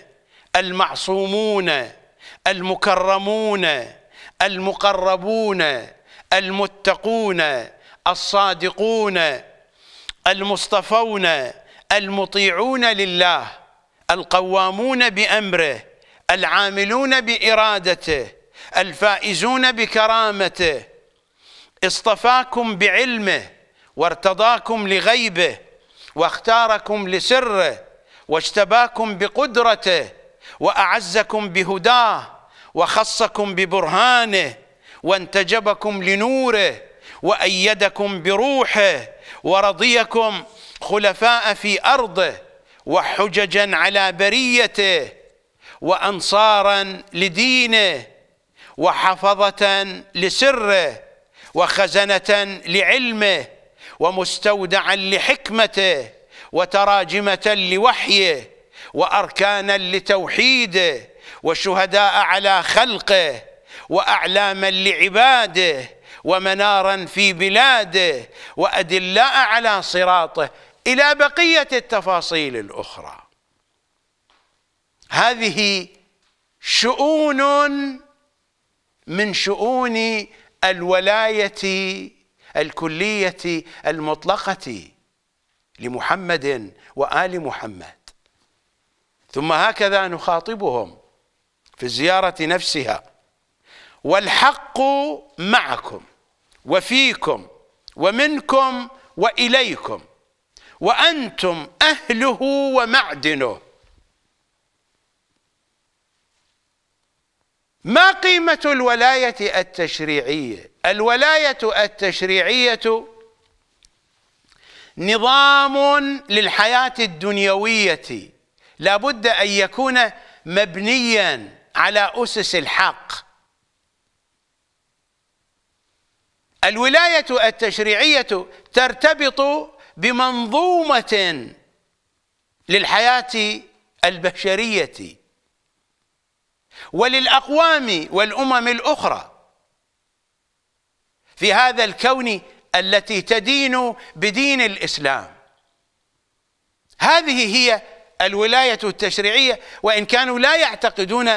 المعصومون المكرمون المقربون المتقون الصادقون المصطفون المطيعون لله القوامون بأمره العاملون بإرادته الفائزون بكرامته اصطفاكم بعلمه وارتضاكم لغيبه واختاركم لسره واجتباكم بقدرته واعزكم بهداه وخصكم ببرهانه وانتجبكم لنوره وايدكم بروحه ورضيكم خلفاء في ارضه وحججا على بريته وانصارا لدينه وحفظة لسره وخزنة لعلمه ومستودعا لحكمته وتراجمة لوحيه وأركانا لتوحيده وشهداء على خلقه وأعلاما لعباده ومنارا في بلاده وأدلاء على صراطه إلى بقية التفاصيل الأخرى هذه شؤون من شؤون الولايه الكليه المطلقه لمحمد وال محمد ثم هكذا نخاطبهم في الزياره نفسها والحق معكم وفيكم ومنكم واليكم وانتم اهله ومعدنه ما قيمة الولاية التشريعية الولاية التشريعية نظام للحياة الدنيوية لابد أن يكون مبنيا على أسس الحق الولاية التشريعية ترتبط بمنظومة للحياة البشرية وللأقوام والأمم الأخرى في هذا الكون التي تدين بدين الإسلام هذه هي الولاية التشريعية وإن كانوا لا يعتقدون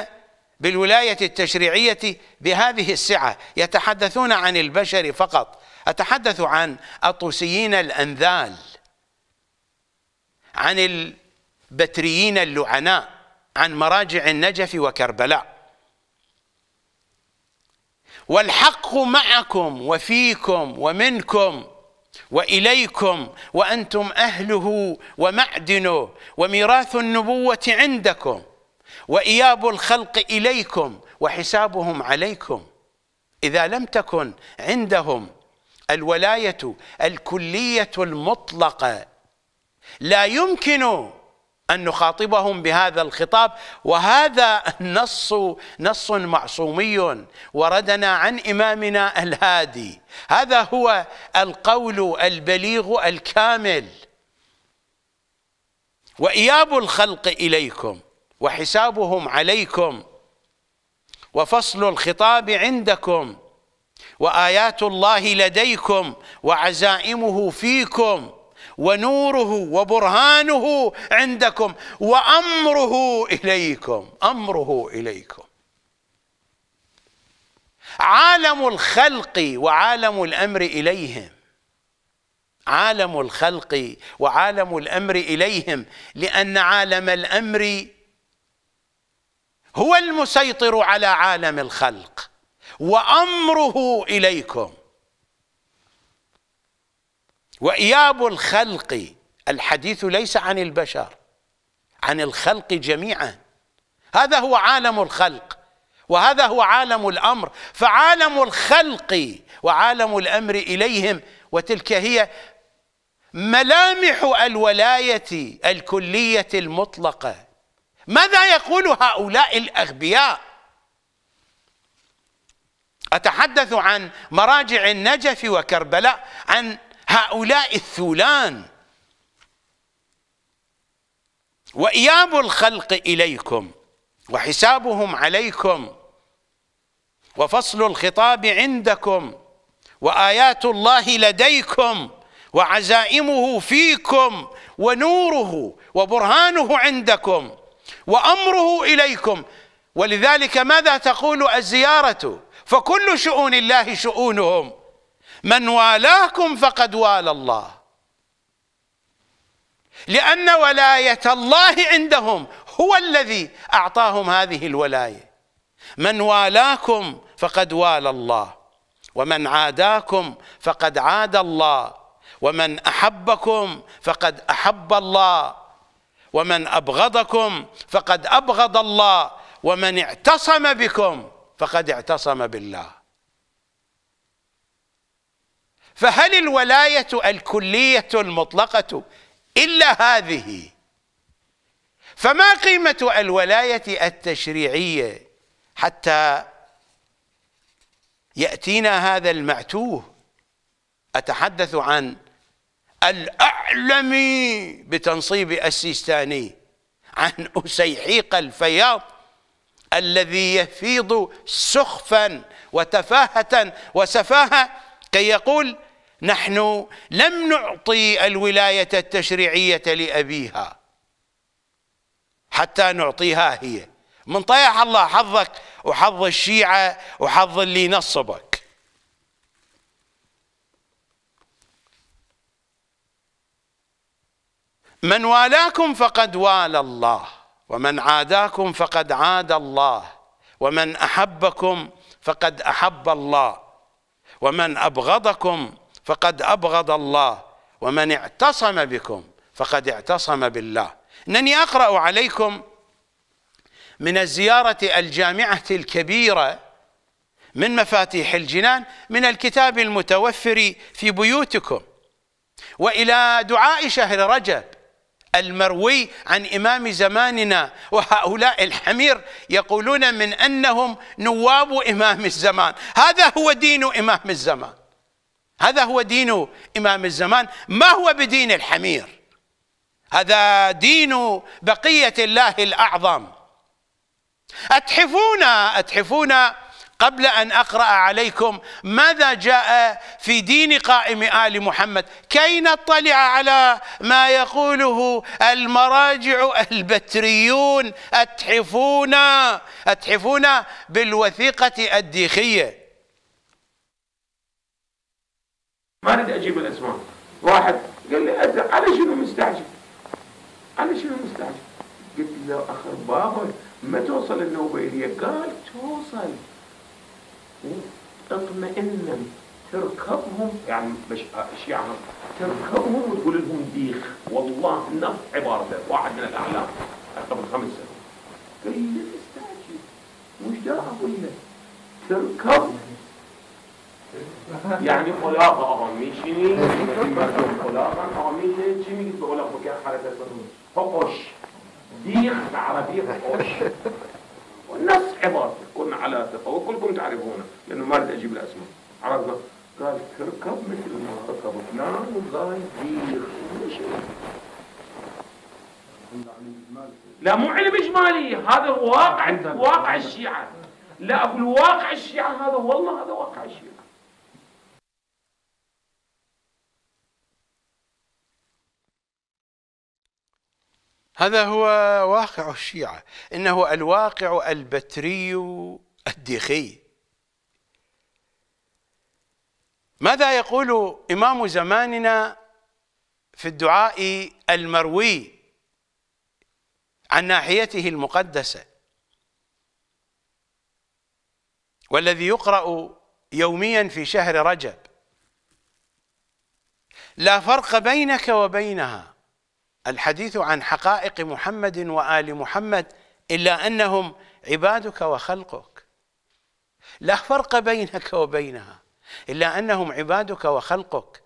بالولاية التشريعية بهذه السعة يتحدثون عن البشر فقط أتحدث عن الطوسيين الأنذال عن البتريين اللعناء عن مراجع النجف وكربلاء والحق معكم وفيكم ومنكم واليكم وانتم اهله ومعدنه وميراث النبوه عندكم واياب الخلق اليكم وحسابهم عليكم اذا لم تكن عندهم الولايه الكليه المطلقه لا يمكن أن نخاطبهم بهذا الخطاب وهذا نص نص معصومي وردنا عن إمامنا الهادي هذا هو القول البليغ الكامل وإياب الخلق إليكم وحسابهم عليكم وفصل الخطاب عندكم وآيات الله لديكم وعزائمه فيكم ونوره وبرهانه عندكم وامره اليكم امره اليكم عالم الخلق وعالم الامر اليهم عالم الخلق وعالم الامر اليهم لان عالم الامر هو المسيطر على عالم الخلق وامره اليكم وإياب الخلق الحديث ليس عن البشر عن الخلق جميعا هذا هو عالم الخلق وهذا هو عالم الأمر فعالم الخلق وعالم الأمر إليهم وتلك هي ملامح الولاية الكلية المطلقة ماذا يقول هؤلاء الأغبياء أتحدث عن مراجع النجف وكربلاء عن هؤلاء الثولان وإياب الخلق إليكم وحسابهم عليكم وفصل الخطاب عندكم وآيات الله لديكم وعزائمه فيكم ونوره وبرهانه عندكم وأمره إليكم ولذلك ماذا تقول الزيارة فكل شؤون الله شؤونهم من والاكم فقد والى الله لأن ولاية الله عندهم هو الذي أعطاهم هذه الولاية من والاكم فقد والى الله ومن عاداكم فقد عاد الله ومن أحبكم فقد أحب الله ومن أبغضكم فقد أبغض الله ومن اعتصم بكم فقد اعتصم بالله فهل الولاية الكلية المطلقة إلا هذه فما قيمة الولاية التشريعية حتى يأتينا هذا المعتوه أتحدث عن الأعلم بتنصيب السيستاني عن أسيحيق الفياض الذي يفيض سخفا وتفاهة وسفاهة كي يقول نحن لم نعطي الولاية التشريعية لأبيها حتى نعطيها هي من طيح الله حظك وحظ الشيعة وحظ اللي نصبك من والاكم فقد والى الله ومن عاداكم فقد عاد الله ومن أحبكم فقد أحب الله ومن أبغضكم فقد أبغض الله ومن اعتصم بكم فقد اعتصم بالله إنني أقرأ عليكم من الزيارة الجامعة الكبيرة من مفاتيح الجنان من الكتاب المتوفر في بيوتكم وإلى دعاء شهر رجب المروي عن إمام زماننا وهؤلاء الحمير يقولون من أنهم نواب إمام الزمان هذا هو دين إمام الزمان هذا هو دين إمام الزمان ما هو بدين الحمير هذا دين بقية الله الأعظم أتحفونا أتحفونا قبل أن أقرأ عليكم ماذا جاء في دين قائم آل محمد كي نطلع على ما يقوله المراجع البتريون أتحفونا أتحفونا بالوثيقة الديخية ما اريد اجيب الاسماء واحد قال لي ازرق على شنو مستعجل على شنو مستعجل قلت له اخر بابا ما توصل النوبه الي قال توصل اطمئن تركبهم يعني مش يعني تركبهم وتقول لهم ديخ والله نفس عبارته واحد من الاعلام قبل خمس سنوات قال لي مستعجل وش دا اقول له تركب یعنی خلاق آقا میشینی این مردم خلاقا آقا میشینی چی میگید به خلاق بکن حرکت کنید حقش ديخ عربي حقش والناس عباد علا على ثقة وكلكم تعرفونه لأنه ما رد أجيب الأسماء عرفنا قال تركب مثل ما ركب فلان وقال ديخ لا مو علم إجمالي هذا واقع واقع الشيعة لا أقول واقع الشيعة هذا والله هذا واقع الشيعة هذا هو واقع الشيعة إنه الواقع البتري الديخي ماذا يقول إمام زماننا في الدعاء المروي عن ناحيته المقدسة والذي يقرأ يوميا في شهر رجب لا فرق بينك وبينها الحديث عن حقائق محمد وآل محمد إلا أنهم عبادك وخلقك لا فرق بينك وبينها إلا أنهم عبادك وخلقك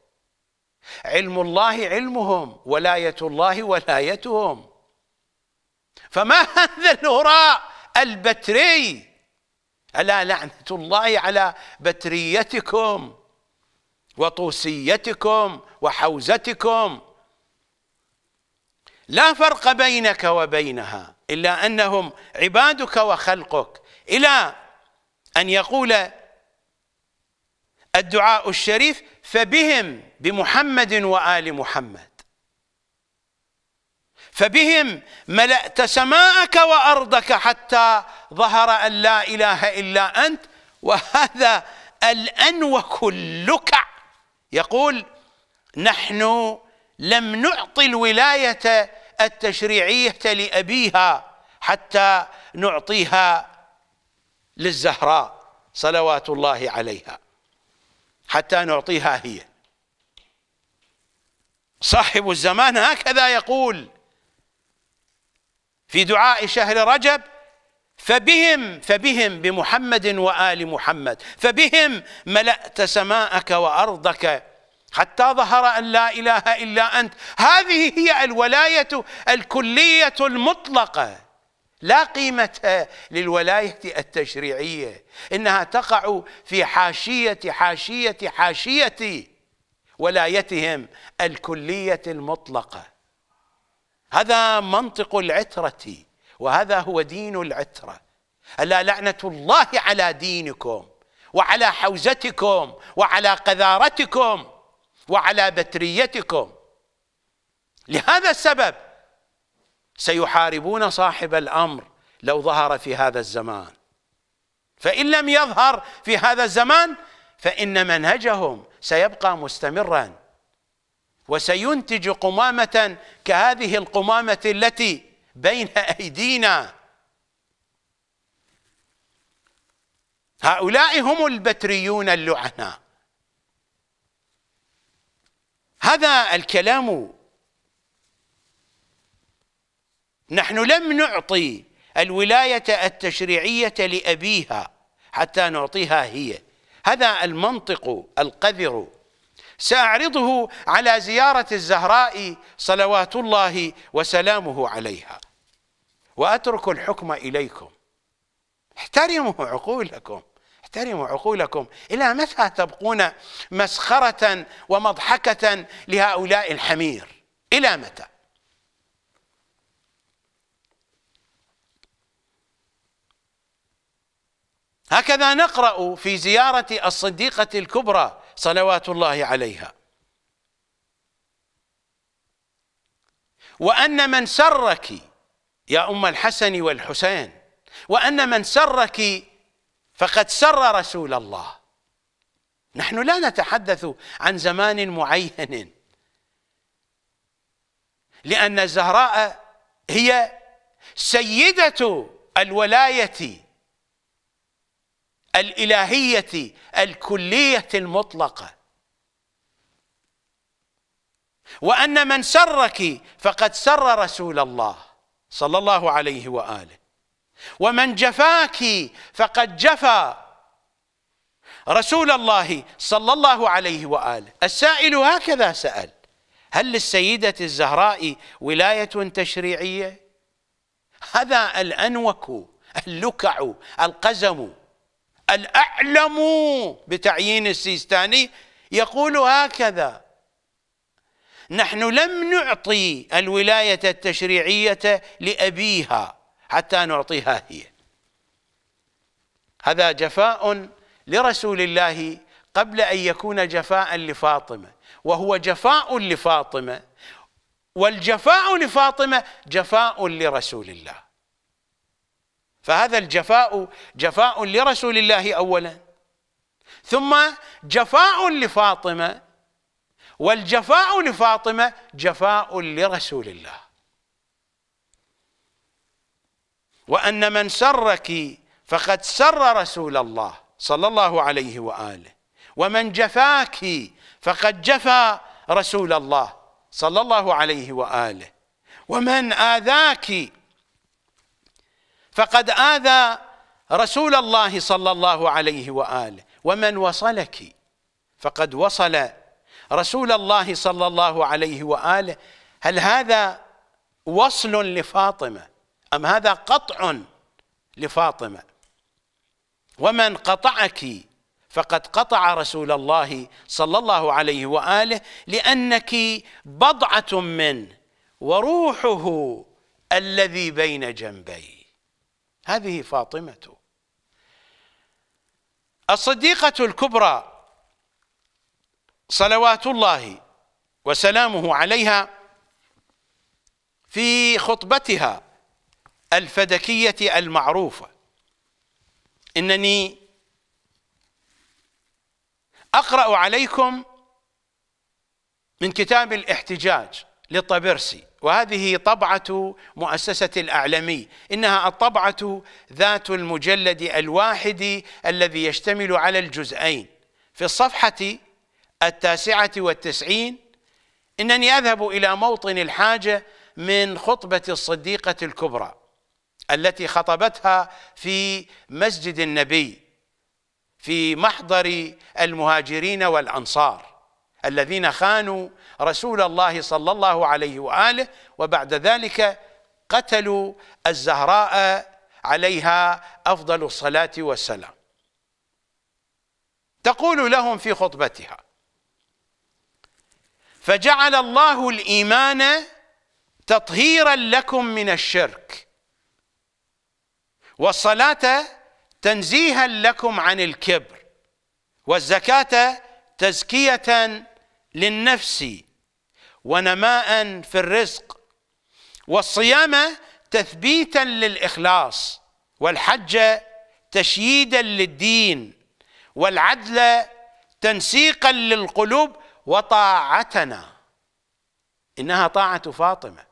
علم الله علمهم ولاية الله ولايتهم فما هذا الهراء البتري ألا لعنة الله على بتريتكم وطوسيتكم وحوزتكم لا فرق بينك وبينها إلا أنهم عبادك وخلقك إلى أن يقول الدعاء الشريف فبهم بمحمد وآل محمد فبهم ملأت سماءك وأرضك حتى ظهر أن لا إله إلا أنت وهذا الأنوك اللكع يقول نحن لم نعطي الولاية التشريعيه لابيها حتى نعطيها للزهراء صلوات الله عليها حتى نعطيها هي صاحب الزمان هكذا يقول في دعاء شهر رجب فبهم فبهم بمحمد وآل محمد فبهم ملأت سماءك وأرضك حتى ظهر ان لا اله الا انت هذه هي الولايه الكليه المطلقه لا قيمه للولايه التشريعيه انها تقع في حاشيه حاشيه حاشيه ولايتهم الكليه المطلقه هذا منطق العتره وهذا هو دين العتره الا لعنه الله على دينكم وعلى حوزتكم وعلى قذارتكم وعلى بتريتكم لهذا السبب سيحاربون صاحب الأمر لو ظهر في هذا الزمان فإن لم يظهر في هذا الزمان فإن منهجهم سيبقى مستمرا وسينتج قمامة كهذه القمامة التي بين أيدينا هؤلاء هم البتريون اللعنه هذا الكلام نحن لم نعطي الولاية التشريعية لأبيها حتى نعطيها هي هذا المنطق القذر سأعرضه على زيارة الزهراء صلوات الله وسلامه عليها وأترك الحكم إليكم احترموا عقولكم احترموا عقولكم إلى متى تبقون مسخرة ومضحكة لهؤلاء الحمير إلى متى هكذا نقرأ في زيارة الصديقة الكبرى صلوات الله عليها وأن من سرك يا أم الحسن والحسين وأن من سرك فقد سر رسول الله نحن لا نتحدث عن زمان معين لأن الزهراء هي سيدة الولاية الإلهية الكلية المطلقة وأن من سرك فقد سر رسول الله صلى الله عليه وآله ومن جفاك فقد جفا رسول الله صلى الله عليه واله السائل هكذا سال هل للسيده الزهراء ولايه تشريعيه هذا الانوك اللكع القزم الاعلم بتعيين السيستاني يقول هكذا نحن لم نعطي الولايه التشريعيه لابيها حتى نعطيها هي هذا جفاء لرسول الله قبل أن يكون جفاء لفاطمة وهو جفاء لفاطمة والجفاء لفاطمة جفاء لرسول الله فهذا الجفاء جفاء لرسول الله أولا ثم جفاء لفاطمة والجفاء لفاطمة جفاء لرسول الله وأن من سرك فقد سر رسول الله صلى الله عليه وآله ومن جفاك فقد جفى رسول الله صلى الله عليه وآله ومن آذاك فقد آذى رسول الله صلى الله عليه وآله ومن وصلك فقد وصل رسول الله صلى الله عليه وآله هل هذا وصل لفاطمة أم هذا قطع لفاطمة ومن قطعك فقد قطع رسول الله صلى الله عليه وآله لأنك بضعة منه وروحه الذي بين جنبي هذه فاطمة الصديقة الكبرى صلوات الله وسلامه عليها في خطبتها الفدكية المعروفة إنني أقرأ عليكم من كتاب الاحتجاج للطبرسي وهذه طبعة مؤسسة الأعلمي إنها الطبعة ذات المجلد الواحد الذي يشتمل على الجزئين في الصفحة التاسعة والتسعين إنني أذهب إلى موطن الحاجة من خطبة الصديقة الكبرى التي خطبتها في مسجد النبي في محضر المهاجرين والأنصار الذين خانوا رسول الله صلى الله عليه وآله وبعد ذلك قتلوا الزهراء عليها أفضل الصلاة والسلام تقول لهم في خطبتها فجعل الله الإيمان تطهيرا لكم من الشرك والصلاة تنزيها لكم عن الكبر والزكاة تزكية للنفس ونماء في الرزق والصيام تثبيتا للإخلاص والحج تشييدا للدين والعدل تنسيقا للقلوب وطاعتنا انها طاعه فاطمه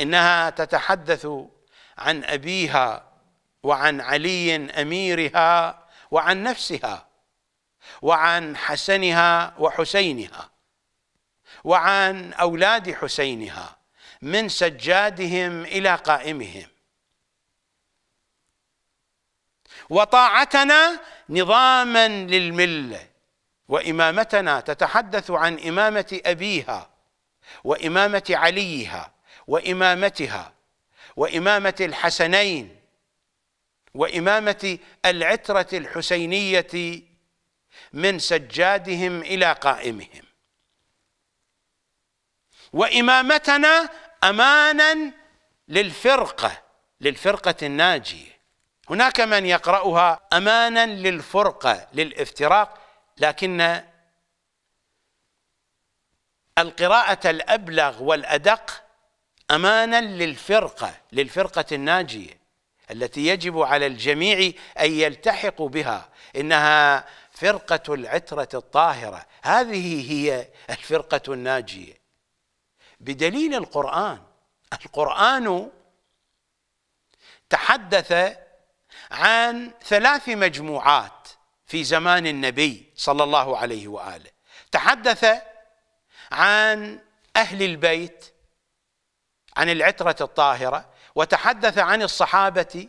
انها تتحدث عن ابيها وعن علي اميرها وعن نفسها وعن حسنها وحسينها وعن اولاد حسينها من سجادهم الى قائمهم وطاعتنا نظاما للمله وامامتنا تتحدث عن امامه ابيها وامامه عليها وامامتها وإمامة الحسنين وإمامة العترة الحسينية من سجادهم إلى قائمهم وإمامتنا أمانا للفرقة للفرقة الناجية هناك من يقرأها أمانا للفرقة للافتراق لكن القراءة الأبلغ والأدق أمانا للفرقة للفرقة الناجية التي يجب على الجميع أن يلتحقوا بها إنها فرقة العترة الطاهرة هذه هي الفرقة الناجية بدليل القرآن القرآن تحدث عن ثلاث مجموعات في زمان النبي صلى الله عليه واله تحدث عن اهل البيت عن العترة الطاهرة وتحدث عن الصحابة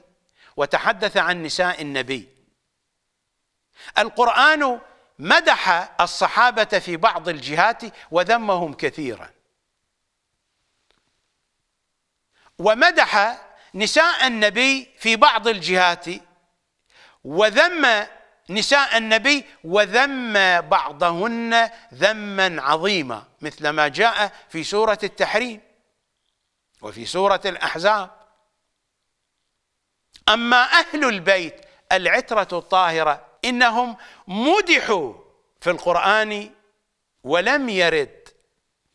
وتحدث عن نساء النبي القرآن مدح الصحابة في بعض الجهات وذمهم كثيرا ومدح نساء النبي في بعض الجهات وذم نساء النبي وذم بعضهن ذما عظيما مثل ما جاء في سورة التحريم وفي سورة الأحزاب أما أهل البيت العترة الطاهرة إنهم مدحوا في القرآن ولم يرد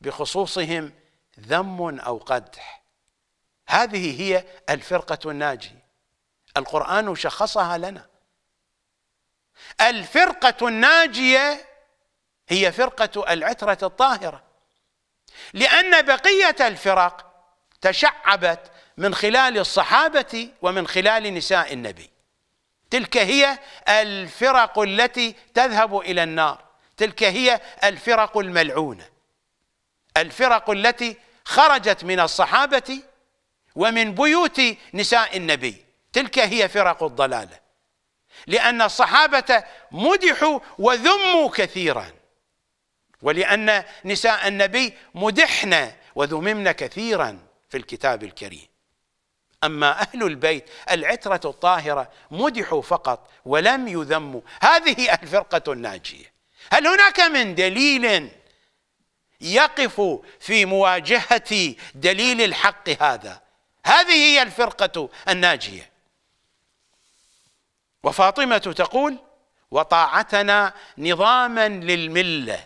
بخصوصهم ذم أو قدح هذه هي الفرقة الناجية القرآن شخصها لنا الفرقة الناجية هي فرقة العترة الطاهرة لأن بقية الفرق تشعبت من خلال الصحابة ومن خلال نساء النبي تلك هي الفرق التي تذهب إلى النار تلك هي الفرق الملعونة الفرق التي خرجت من الصحابة ومن بيوت نساء النبي تلك هي فرق الضلاله لأن الصحابة مدحوا وذموا كثيرا ولأن نساء النبي مدحنا وذممنا كثيرا في الكتاب الكريم أما أهل البيت العترة الطاهرة مدحوا فقط ولم يذموا هذه الفرقة الناجية هل هناك من دليل يقف في مواجهة دليل الحق هذا هذه هي الفرقة الناجية وفاطمة تقول وطاعتنا نظاما للملة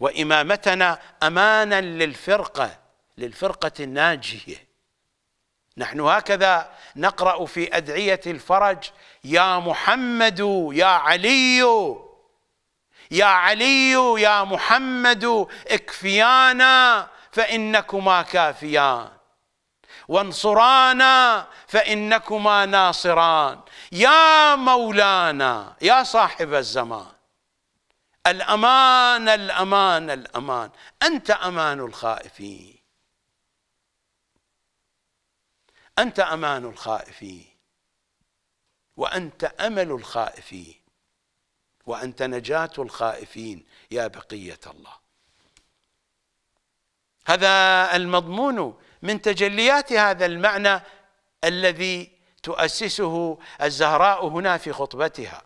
وإمامتنا أمانا للفرقة للفرقة الناجية نحن هكذا نقرأ في أدعية الفرج يا محمد يا علي يا علي يا محمد اكفيانا فإنكما كافيان وانصرانا فإنكما ناصران يا مولانا يا صاحب الزمان الأمان الأمان الأمان أنت أمان الخائفين أنت أمان الخائفين وأنت أمل الخائفين وأنت نجاة الخائفين يا بقية الله هذا المضمون من تجليات هذا المعنى الذي تؤسسه الزهراء هنا في خطبتها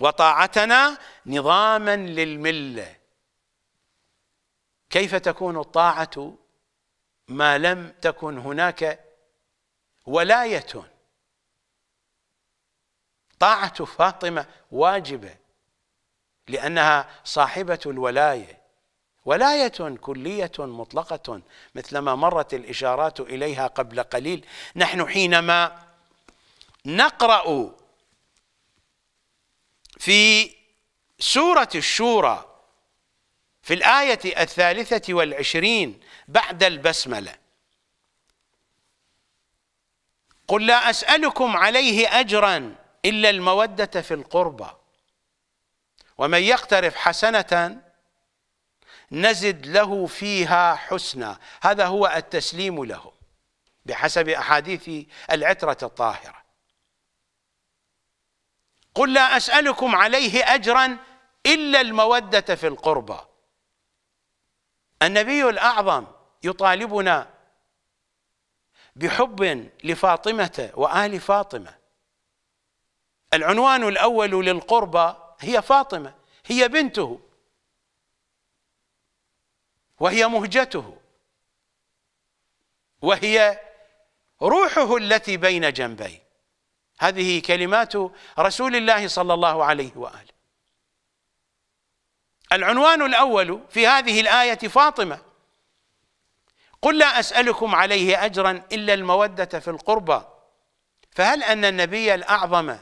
وطاعتنا نظاما للمله كيف تكون الطاعه ما لم تكن هناك ولاية طاعة فاطمة واجبة لأنها صاحبة الولاية ولاية كلية مطلقة مثلما مرت الإشارات إليها قبل قليل نحن حينما نقرأ في سورة الشورى في الآية الثالثة والعشرين بعد البسمله قل لا اسالكم عليه اجرا الا الموده في القربى ومن يقترف حسنه نزد له فيها حسنا هذا هو التسليم له بحسب احاديث العتره الطاهره قل لا اسالكم عليه اجرا الا الموده في القربى النبي الاعظم يطالبنا بحب لفاطمة وآل فاطمة العنوان الأول للقربة هي فاطمة هي بنته وهي مهجته وهي روحه التي بين جنبيه هذه كلمات رسول الله صلى الله عليه وآله العنوان الأول في هذه الآية فاطمة قل لا أسألكم عليه أجرا إلا المودة في القربى فهل أن النبي الأعظم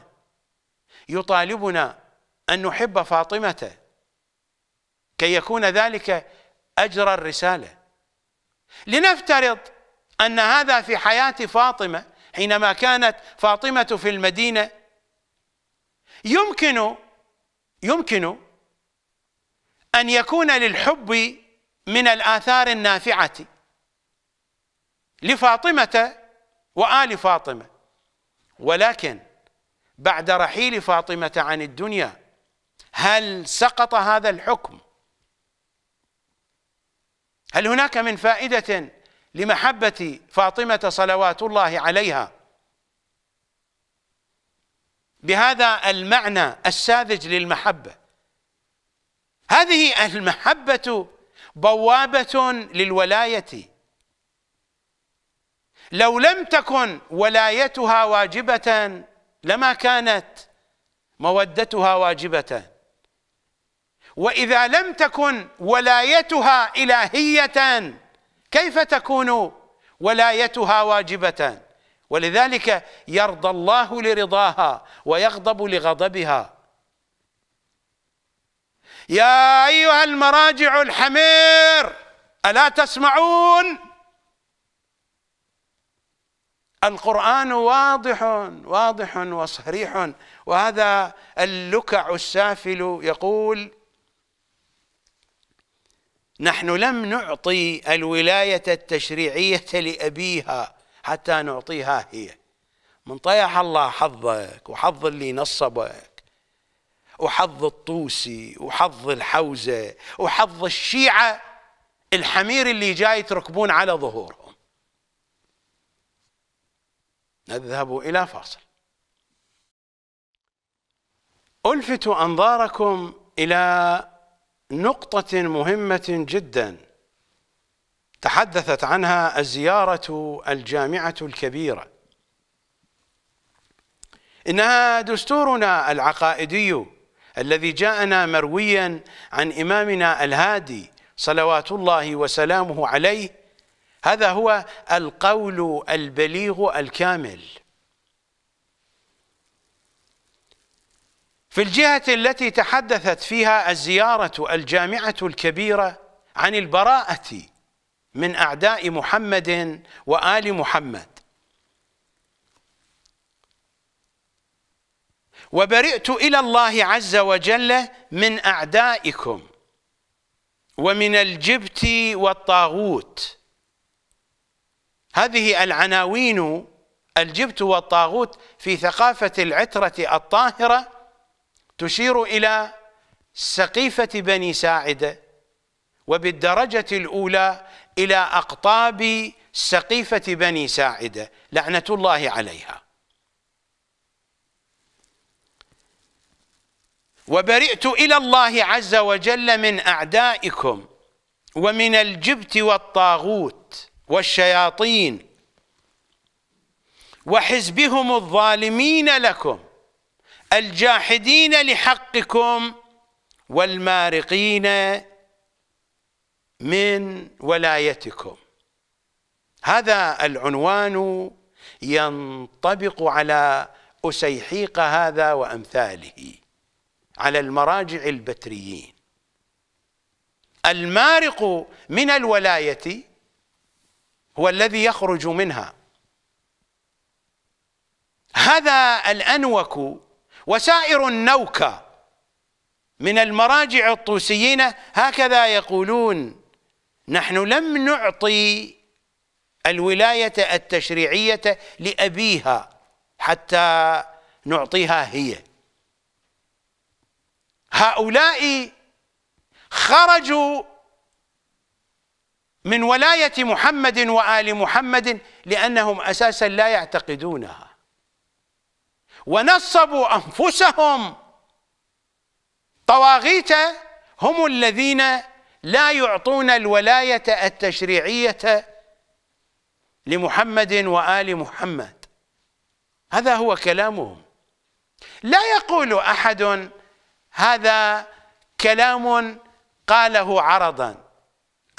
يطالبنا أن نحب فاطمة كي يكون ذلك أجر الرسالة لنفترض أن هذا في حياة فاطمة حينما كانت فاطمة في المدينة يمكن يمكن أن يكون للحب من الآثار النافعة لفاطمة وآل فاطمة ولكن بعد رحيل فاطمة عن الدنيا هل سقط هذا الحكم هل هناك من فائدة لمحبة فاطمة صلوات الله عليها بهذا المعنى الساذج للمحبة هذه المحبة بوابة للولاية لو لم تكن ولايتها واجبة لما كانت مودتها واجبة وإذا لم تكن ولايتها إلهية كيف تكون ولايتها واجبة ولذلك يرضى الله لرضاها ويغضب لغضبها يا أيها المراجع الحمير ألا تسمعون القرآن واضح واضح وصريح وهذا اللكع السافل يقول نحن لم نعطي الولاية التشريعية لأبيها حتى نعطيها هي من طيح الله حظك وحظ اللي نصبك وحظ الطوسي وحظ الحوزة وحظ الشيعة الحمير اللي جاي تركبون على ظهوره نذهب إلى فاصل ألفت أنظاركم إلى نقطة مهمة جدا تحدثت عنها الزيارة الجامعة الكبيرة إنها دستورنا العقائدي الذي جاءنا مرويا عن إمامنا الهادي صلوات الله وسلامه عليه هذا هو القول البليغ الكامل في الجهة التي تحدثت فيها الزيارة الجامعة الكبيرة عن البراءة من أعداء محمد وآل محمد وبرئت إلى الله عز وجل من أعدائكم ومن الجبت والطاغوت هذه العناوين الجبت والطاغوت في ثقافة العترة الطاهرة تشير إلى سقيفة بني ساعدة وبالدرجة الأولى إلى أقطاب سقيفة بني ساعدة لعنة الله عليها وبرئت إلى الله عز وجل من أعدائكم ومن الجبت والطاغوت والشياطين وحزبهم الظالمين لكم الجاحدين لحقكم والمارقين من ولايتكم هذا العنوان ينطبق على أسيحيق هذا وأمثاله على المراجع البتريين المارق من الولايه هو الذي يخرج منها هذا الأنوك وسائر النوكة من المراجع الطوسيين هكذا يقولون نحن لم نعطي الولاية التشريعية لأبيها حتى نعطيها هي هؤلاء خرجوا من ولاية محمد وآل محمد لأنهم أساسا لا يعتقدونها ونصبوا أنفسهم طواغيت هم الذين لا يعطون الولاية التشريعية لمحمد وآل محمد هذا هو كلامهم لا يقول أحد هذا كلام قاله عرضاً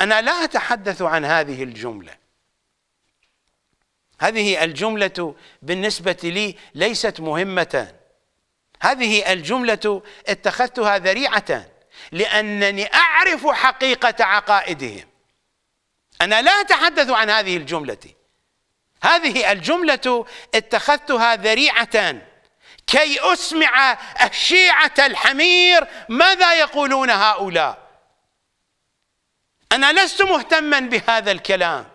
أنا لا أتحدث عن هذه الجملة هذه الجملة بالنسبة لي ليست مهمة هذه الجملة اتخذتها ذريعة لأنني أعرف حقيقة عقائدهم أنا لا أتحدث عن هذه الجملة هذه الجملة اتخذتها ذريعة كي أسمع الشيعة الحمير ماذا يقولون هؤلاء أنا لست مهتما بهذا الكلام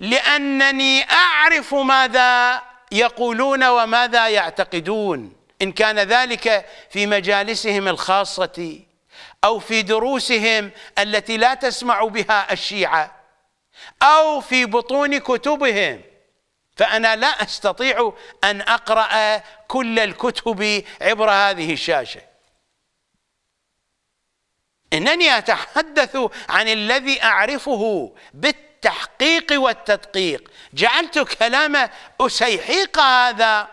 لأنني أعرف ماذا يقولون وماذا يعتقدون إن كان ذلك في مجالسهم الخاصة أو في دروسهم التي لا تسمع بها الشيعة أو في بطون كتبهم فأنا لا أستطيع أن أقرأ كل الكتب عبر هذه الشاشة انني اتحدث عن الذي اعرفه بالتحقيق والتدقيق جعلت كلام اسيحيق هذا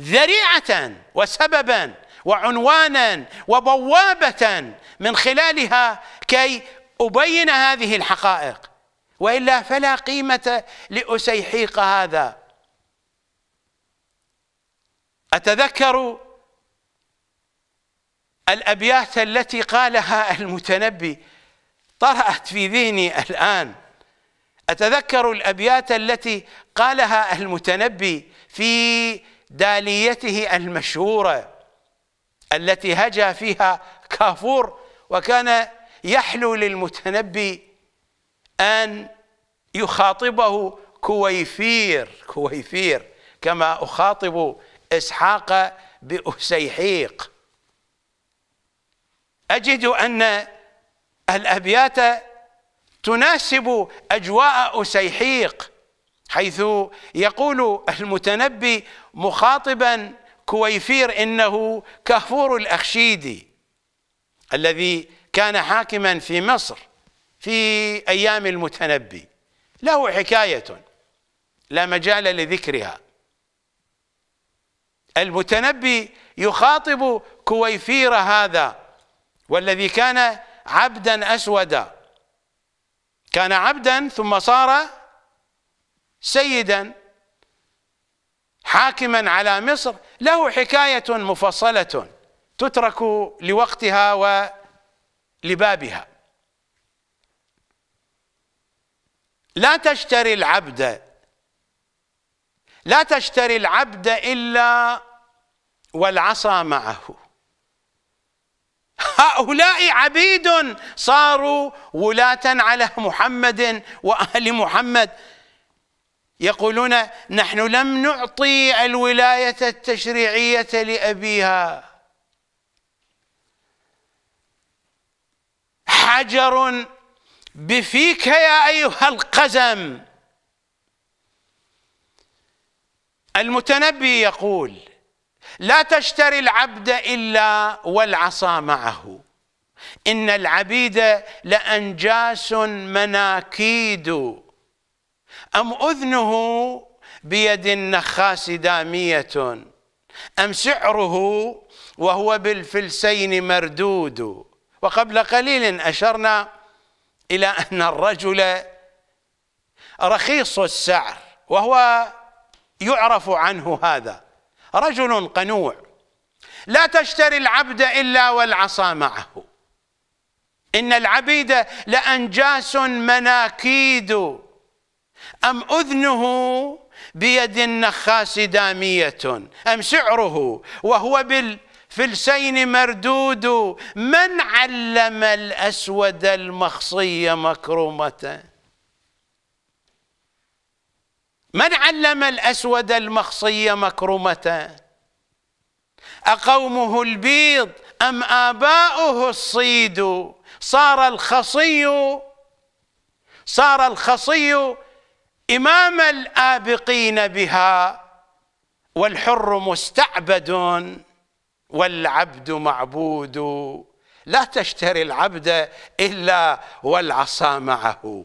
ذريعه وسببا وعنوانا وبوابه من خلالها كي ابين هذه الحقائق والا فلا قيمه لاسيحيق هذا اتذكر الأبيات التي قالها المتنبي طرأت في ذهني الآن أتذكر الأبيات التي قالها المتنبي في داليته المشهورة التي هجا فيها كافور وكان يحلو للمتنبي أن يخاطبه كويفير كويفير كما أخاطب إسحاق بأسيحيق أجد أن الأبيات تناسب أجواء أسيحيق حيث يقول المتنبي مخاطبا كويفير إنه كهفور الأخشيدي الذي كان حاكما في مصر في أيام المتنبي له حكاية لا مجال لذكرها المتنبي يخاطب كويفير هذا والذي كان عبدا أسودا كان عبدا ثم صار سيدا حاكما على مصر له حكاية مفصلة تترك لوقتها ولبابها لا تشتري العبد لا تشتري العبد إلا والعصا معه هؤلاء عبيد صاروا ولاة على محمد وآل محمد يقولون نحن لم نعطي الولاية التشريعية لأبيها حجر بفيك يا أيها القزم المتنبي يقول لا تشتري العبد إلا والعصا معه إن العبيد لأنجاس مناكيد أم أذنه بيد النخاس دامية أم سعره وهو بالفلسين مردود وقبل قليل أشرنا إلى أن الرجل رخيص السعر وهو يعرف عنه هذا رجل قنوع لا تشتري العبد إلا والعصا معه إن العبيد لأنجاس مناكيد أم أذنه بيد النخاس دامية أم سعره وهو بالفلسين مردود من علم الأسود المخصي مكرومه من علم الأسود المخصي مكرمة أقومه البيض أم آباؤه الصيد صار الخصي صار الخصي إمام الآبقين بها والحر مستعبد والعبد معبود لا تشتري العبد إلا والعصا معه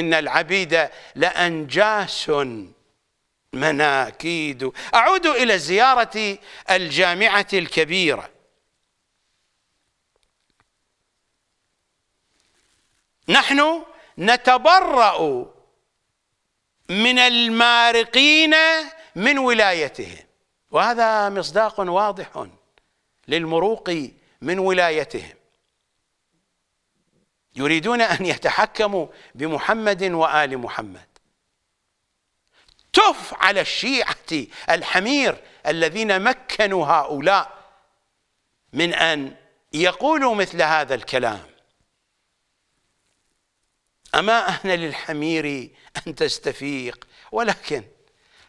إن العبيد لأنجاس مناكيد أعود إلى زيارة الجامعة الكبيرة نحن نتبرأ من المارقين من ولايتهم وهذا مصداق واضح للمروق من ولايتهم يريدون أن يتحكموا بمحمد وآل محمد تف على الشيعة الحمير الذين مكنوا هؤلاء من أن يقولوا مثل هذا الكلام أما أهل للحمير أن تستفيق ولكن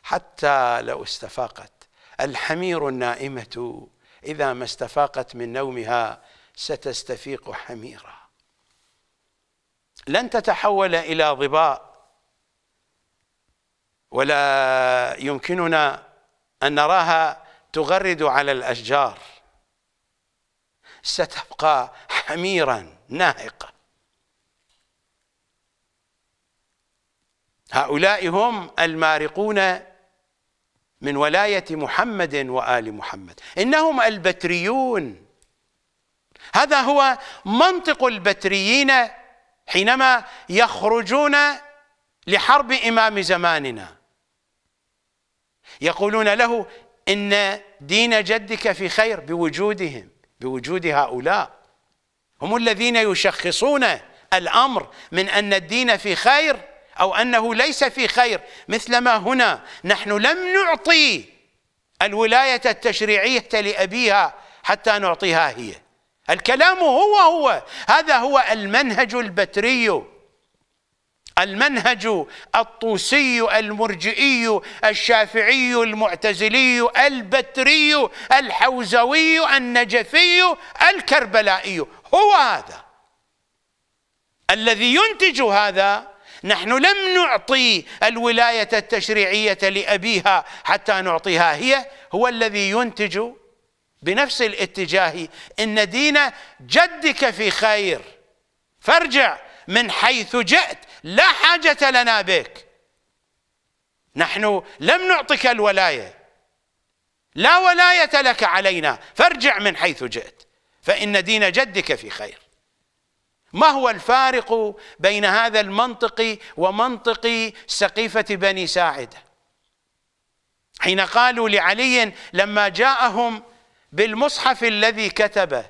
حتى لو استفاقت الحمير النائمة إذا ما استفاقت من نومها ستستفيق حميرا لن تتحول إلى ضباء ولا يمكننا أن نراها تغرد على الأشجار ستبقى حميرا ناهقة هؤلاء هم المارقون من ولاية محمد وآل محمد إنهم البتريون هذا هو منطق البتريين حينما يخرجون لحرب إمام زماننا يقولون له إن دين جدك في خير بوجودهم بوجود هؤلاء هم الذين يشخصون الأمر من أن الدين في خير أو أنه ليس في خير مثلما هنا نحن لم نعطي الولاية التشريعية لأبيها حتى نعطيها هي الكلام هو هو هذا هو المنهج البتري المنهج الطوسي المرجئي الشافعي المعتزلي البتري الحوزوي النجفي الكربلائي هو هذا الذي ينتج هذا نحن لم نعطي الولاية التشريعية لأبيها حتى نعطيها هي هو الذي ينتج بنفس الاتجاه ان دين جدك في خير فارجع من حيث جئت لا حاجه لنا بك نحن لم نعطك الولايه لا ولايه لك علينا فارجع من حيث جئت فان دين جدك في خير ما هو الفارق بين هذا المنطق ومنطق سقيفه بني ساعده حين قالوا لعلي لما جاءهم بالمصحف الذي كتبه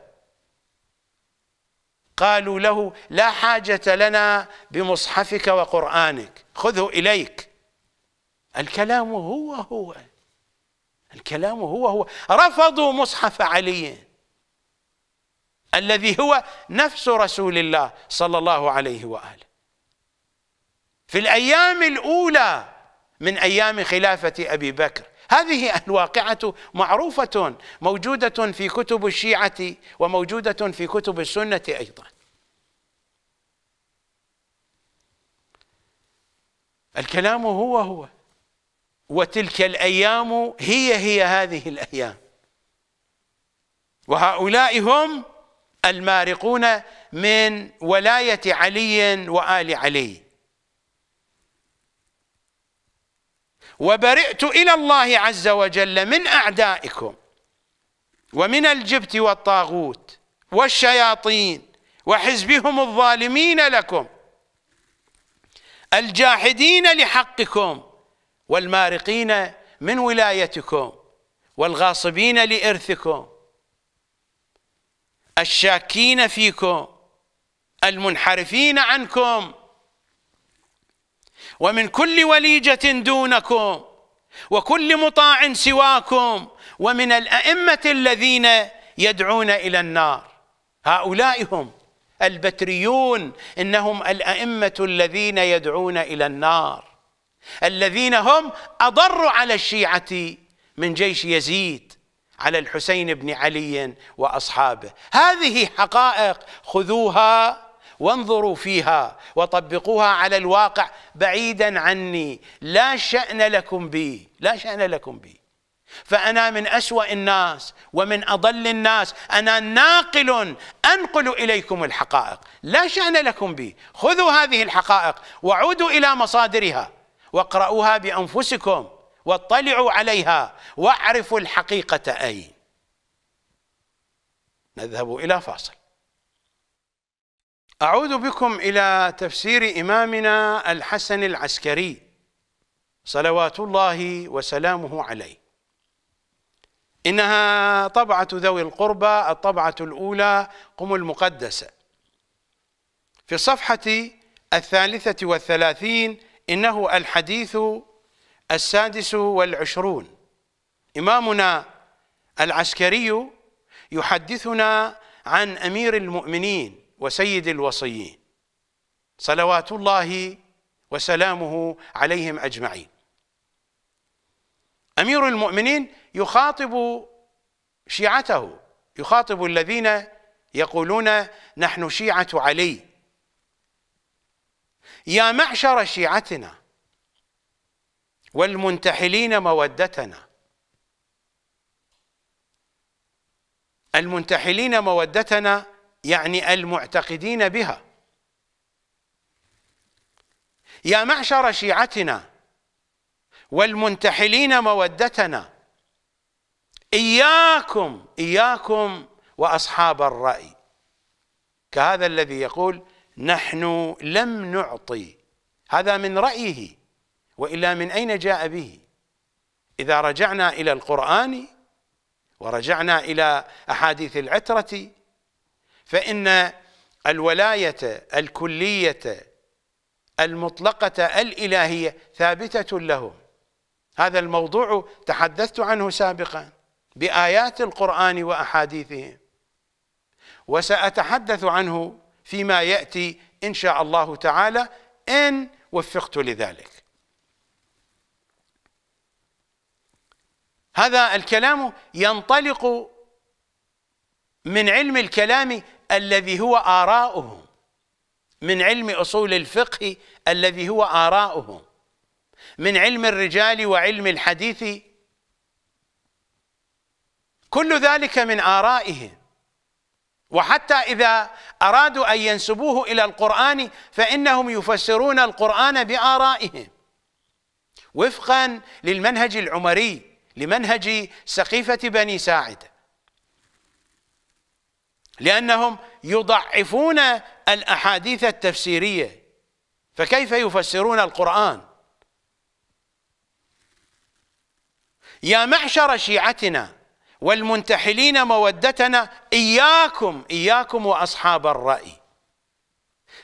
قالوا له لا حاجة لنا بمصحفك وقرآنك خذه إليك الكلام هو هو الكلام هو هو رفضوا مصحف علي الذي هو نفس رسول الله صلى الله عليه وآله في الأيام الأولى من أيام خلافة أبي بكر هذه الواقعة معروفة موجودة في كتب الشيعة وموجودة في كتب السنة أيضا الكلام هو هو وتلك الأيام هي هي هذه الأيام وهؤلاء هم المارقون من ولاية علي وآل علي وبرئت إلى الله عز وجل من أعدائكم ومن الجبت والطاغوت والشياطين وحزبهم الظالمين لكم الجاحدين لحقكم والمارقين من ولايتكم والغاصبين لإرثكم الشاكين فيكم المنحرفين عنكم ومن كل وليجة دونكم وكل مطاع سواكم ومن الأئمة الذين يدعون إلى النار هؤلاء هم البتريون إنهم الأئمة الذين يدعون إلى النار الذين هم أضر على الشيعة من جيش يزيد على الحسين بن علي وأصحابه هذه حقائق خذوها وانظروا فيها وطبقوها على الواقع بعيدا عني لا شأن لكم بي لا شأن لكم بي فأنا من أسوأ الناس ومن أضل الناس أنا ناقل أنقل إليكم الحقائق لا شأن لكم بي خذوا هذه الحقائق وعودوا إلى مصادرها واقرؤوها بأنفسكم واطلعوا عليها واعرفوا الحقيقة أين نذهب إلى فاصل أعود بكم إلى تفسير إمامنا الحسن العسكري صلوات الله وسلامه عليه إنها طبعة ذوي القربى الطبعة الأولى قم المقدسة في الصفحة الثالثة والثلاثين إنه الحديث السادس والعشرون إمامنا العسكري يحدثنا عن أمير المؤمنين وسيد الوصيين صلوات الله وسلامه عليهم اجمعين امير المؤمنين يخاطب شيعته يخاطب الذين يقولون نحن شيعه علي يا معشر شيعتنا والمنتحلين مودتنا المنتحلين مودتنا يعني المعتقدين بها يا معشر شيعتنا والمنتحلين مودتنا إياكم إياكم وأصحاب الرأي كهذا الذي يقول نحن لم نعطي هذا من رأيه وإلا من أين جاء به إذا رجعنا إلى القرآن ورجعنا إلى أحاديث العترة فإن الولاية الكلية المطلقة الإلهية ثابتة له هذا الموضوع تحدثت عنه سابقا بآيات القرآن وأحاديثه وسأتحدث عنه فيما يأتي إن شاء الله تعالى إن وفقت لذلك هذا الكلام ينطلق من علم الكلام الذي هو آراؤهم من علم أصول الفقه الذي هو آراؤهم من علم الرجال وعلم الحديث كل ذلك من آرائهم وحتى إذا أرادوا أن ينسبوه إلى القرآن فإنهم يفسرون القرآن بآرائهم وفقا للمنهج العمري لمنهج سقيفة بني ساعده لأنهم يضعفون الأحاديث التفسيرية فكيف يفسرون القرآن يا معشر شيعتنا والمنتحلين مودتنا إياكم إياكم وأصحاب الرأي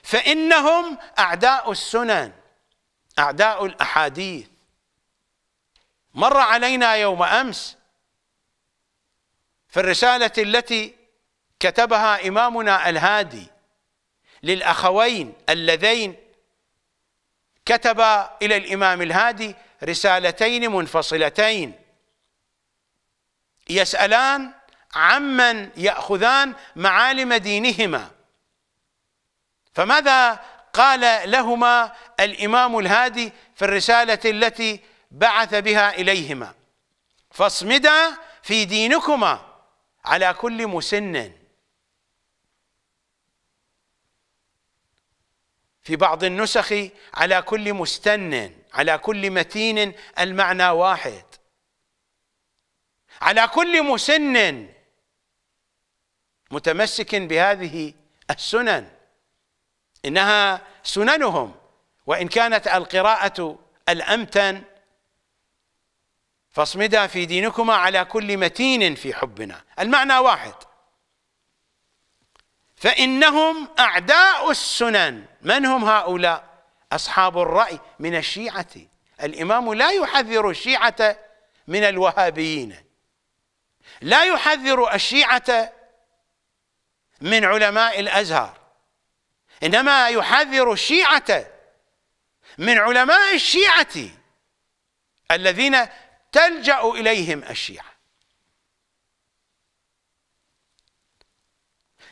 فإنهم أعداء السنن أعداء الأحاديث مر علينا يوم أمس في الرسالة التي كتبها إمامنا الهادي للأخوين اللذين كتب إلى الإمام الهادي رسالتين منفصلتين يسألان عمن يأخذان معالم دينهما فماذا قال لهما الإمام الهادي في الرسالة التي بعث بها إليهما فاصمدا في دينكما على كل مسن في بعض النسخ على كل مستن على كل متين المعنى واحد على كل مسن متمسك بهذه السنن انها سننهم وان كانت القراءه الامتن فاصمدا في دينكما على كل متين في حبنا المعنى واحد فإنهم أعداء السنن من هم هؤلاء أصحاب الرأي من الشيعة الإمام لا يحذر الشيعة من الوهابيين لا يحذر الشيعة من علماء الأزهر إنما يحذر الشيعة من علماء الشيعة الذين تلجأ إليهم الشيعة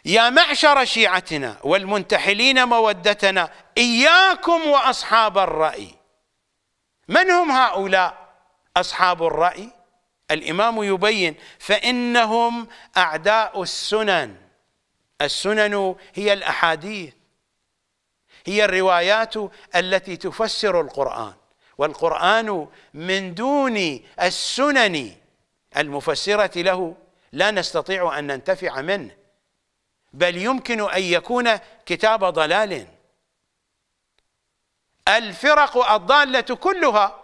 يا معشر شيعتنا والمنتحلين مودتنا إياكم وأصحاب الرأي من هم هؤلاء أصحاب الرأي الإمام يبين فإنهم أعداء السنن السنن هي الأحاديث هي الروايات التي تفسر القرآن والقرآن من دون السنن المفسرة له لا نستطيع أن ننتفع منه بل يمكن أن يكون كتاب ضلال الفرق الضالة كلها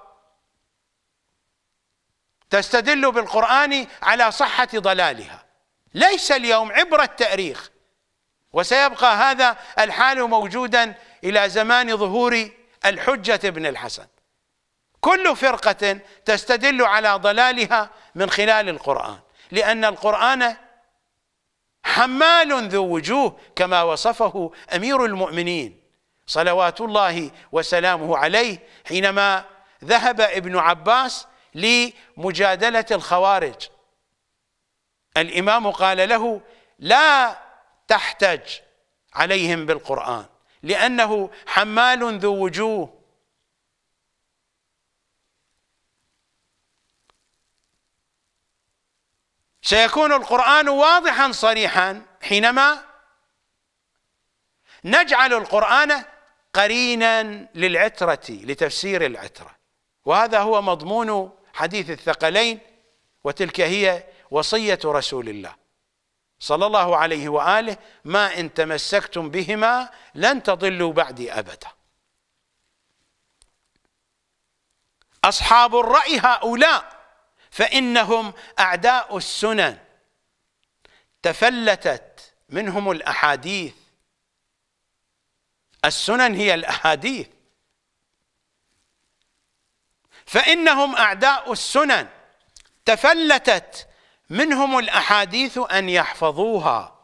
تستدل بالقرآن على صحة ضلالها ليس اليوم عبر التأريخ وسيبقى هذا الحال موجودا إلى زمان ظهور الحجة ابن الحسن كل فرقة تستدل على ضلالها من خلال القرآن لأن القرآن حمال ذو وجوه كما وصفه امير المؤمنين صلوات الله وسلامه عليه حينما ذهب ابن عباس لمجادله الخوارج الامام قال له لا تحتج عليهم بالقران لانه حمال ذو وجوه سيكون القرآن واضحا صريحا حينما نجعل القرآن قرينا للعترة لتفسير العترة وهذا هو مضمون حديث الثقلين وتلك هي وصية رسول الله صلى الله عليه وآله ما إن تمسكتم بهما لن تضلوا بعدي أبدا أصحاب الرأي هؤلاء فإنهم أعداء السنن تفلتت منهم الأحاديث السنن هي الأحاديث فإنهم أعداء السنن تفلتت منهم الأحاديث أن يحفظوها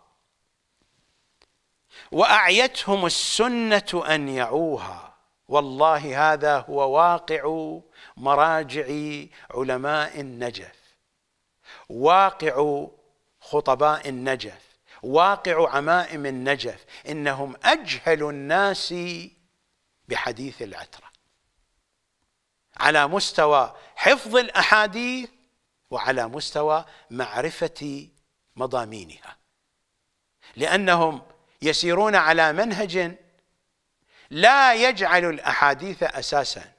وأعيتهم السنة أن يعوها والله هذا هو واقع مراجع علماء النجف واقع خطباء النجف واقع عمائم النجف انهم اجهل الناس بحديث العتره على مستوى حفظ الاحاديث وعلى مستوى معرفه مضامينها لانهم يسيرون على منهج لا يجعل الاحاديث اساسا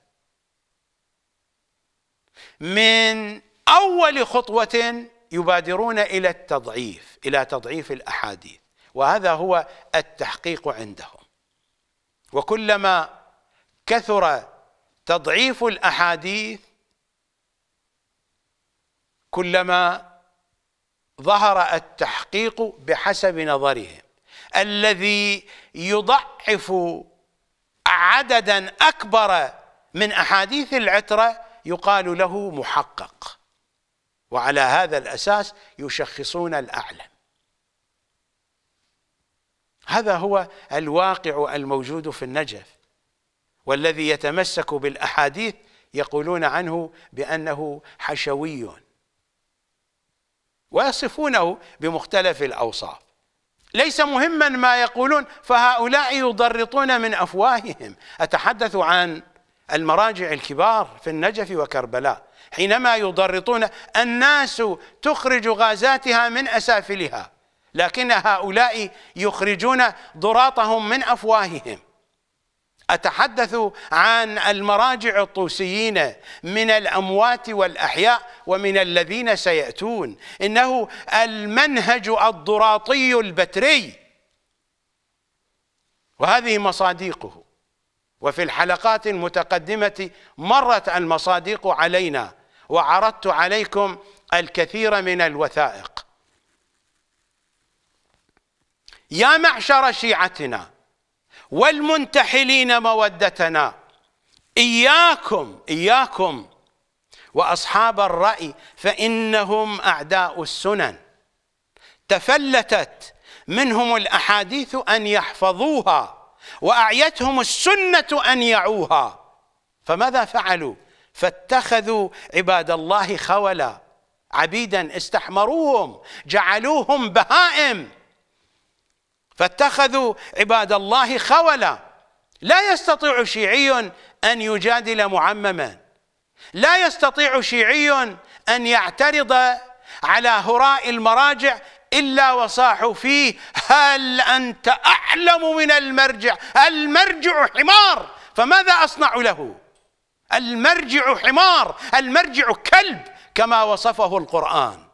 من اول خطوه يبادرون الى التضعيف الى تضعيف الاحاديث وهذا هو التحقيق عندهم وكلما كثر تضعيف الاحاديث كلما ظهر التحقيق بحسب نظرهم الذي يضعف عددا اكبر من احاديث العتره يقال له محقق وعلى هذا الأساس يشخصون الأعلم هذا هو الواقع الموجود في النجف والذي يتمسك بالأحاديث يقولون عنه بأنه حشوي ويصفونه بمختلف الأوصاف ليس مهما ما يقولون فهؤلاء يضرطون من أفواههم أتحدث عن المراجع الكبار في النجف وكربلاء حينما يضرطون الناس تخرج غازاتها من أسافلها لكن هؤلاء يخرجون ضراطهم من أفواههم أتحدث عن المراجع الطوسيين من الأموات والأحياء ومن الذين سيأتون إنه المنهج الضراطي البتري وهذه مصادقه وفي الحلقات المتقدمة مرت المصادق علينا وعرضت عليكم الكثير من الوثائق يا معشر شيعتنا والمنتحلين مودتنا إياكم إياكم وأصحاب الرأي فإنهم أعداء السنن تفلتت منهم الأحاديث أن يحفظوها وأعيتهم السنة أن يعوها فماذا فعلوا فاتخذوا عباد الله خولا عبيدا استحمروهم جعلوهم بهائم فاتخذوا عباد الله خولا لا يستطيع شيعي أن يجادل معمما لا يستطيع شيعي أن يعترض على هراء المراجع إلا وصاحوا فيه هل أنت أعلم من المرجع المرجع حمار فماذا أصنع له المرجع حمار المرجع كلب كما وصفه القرآن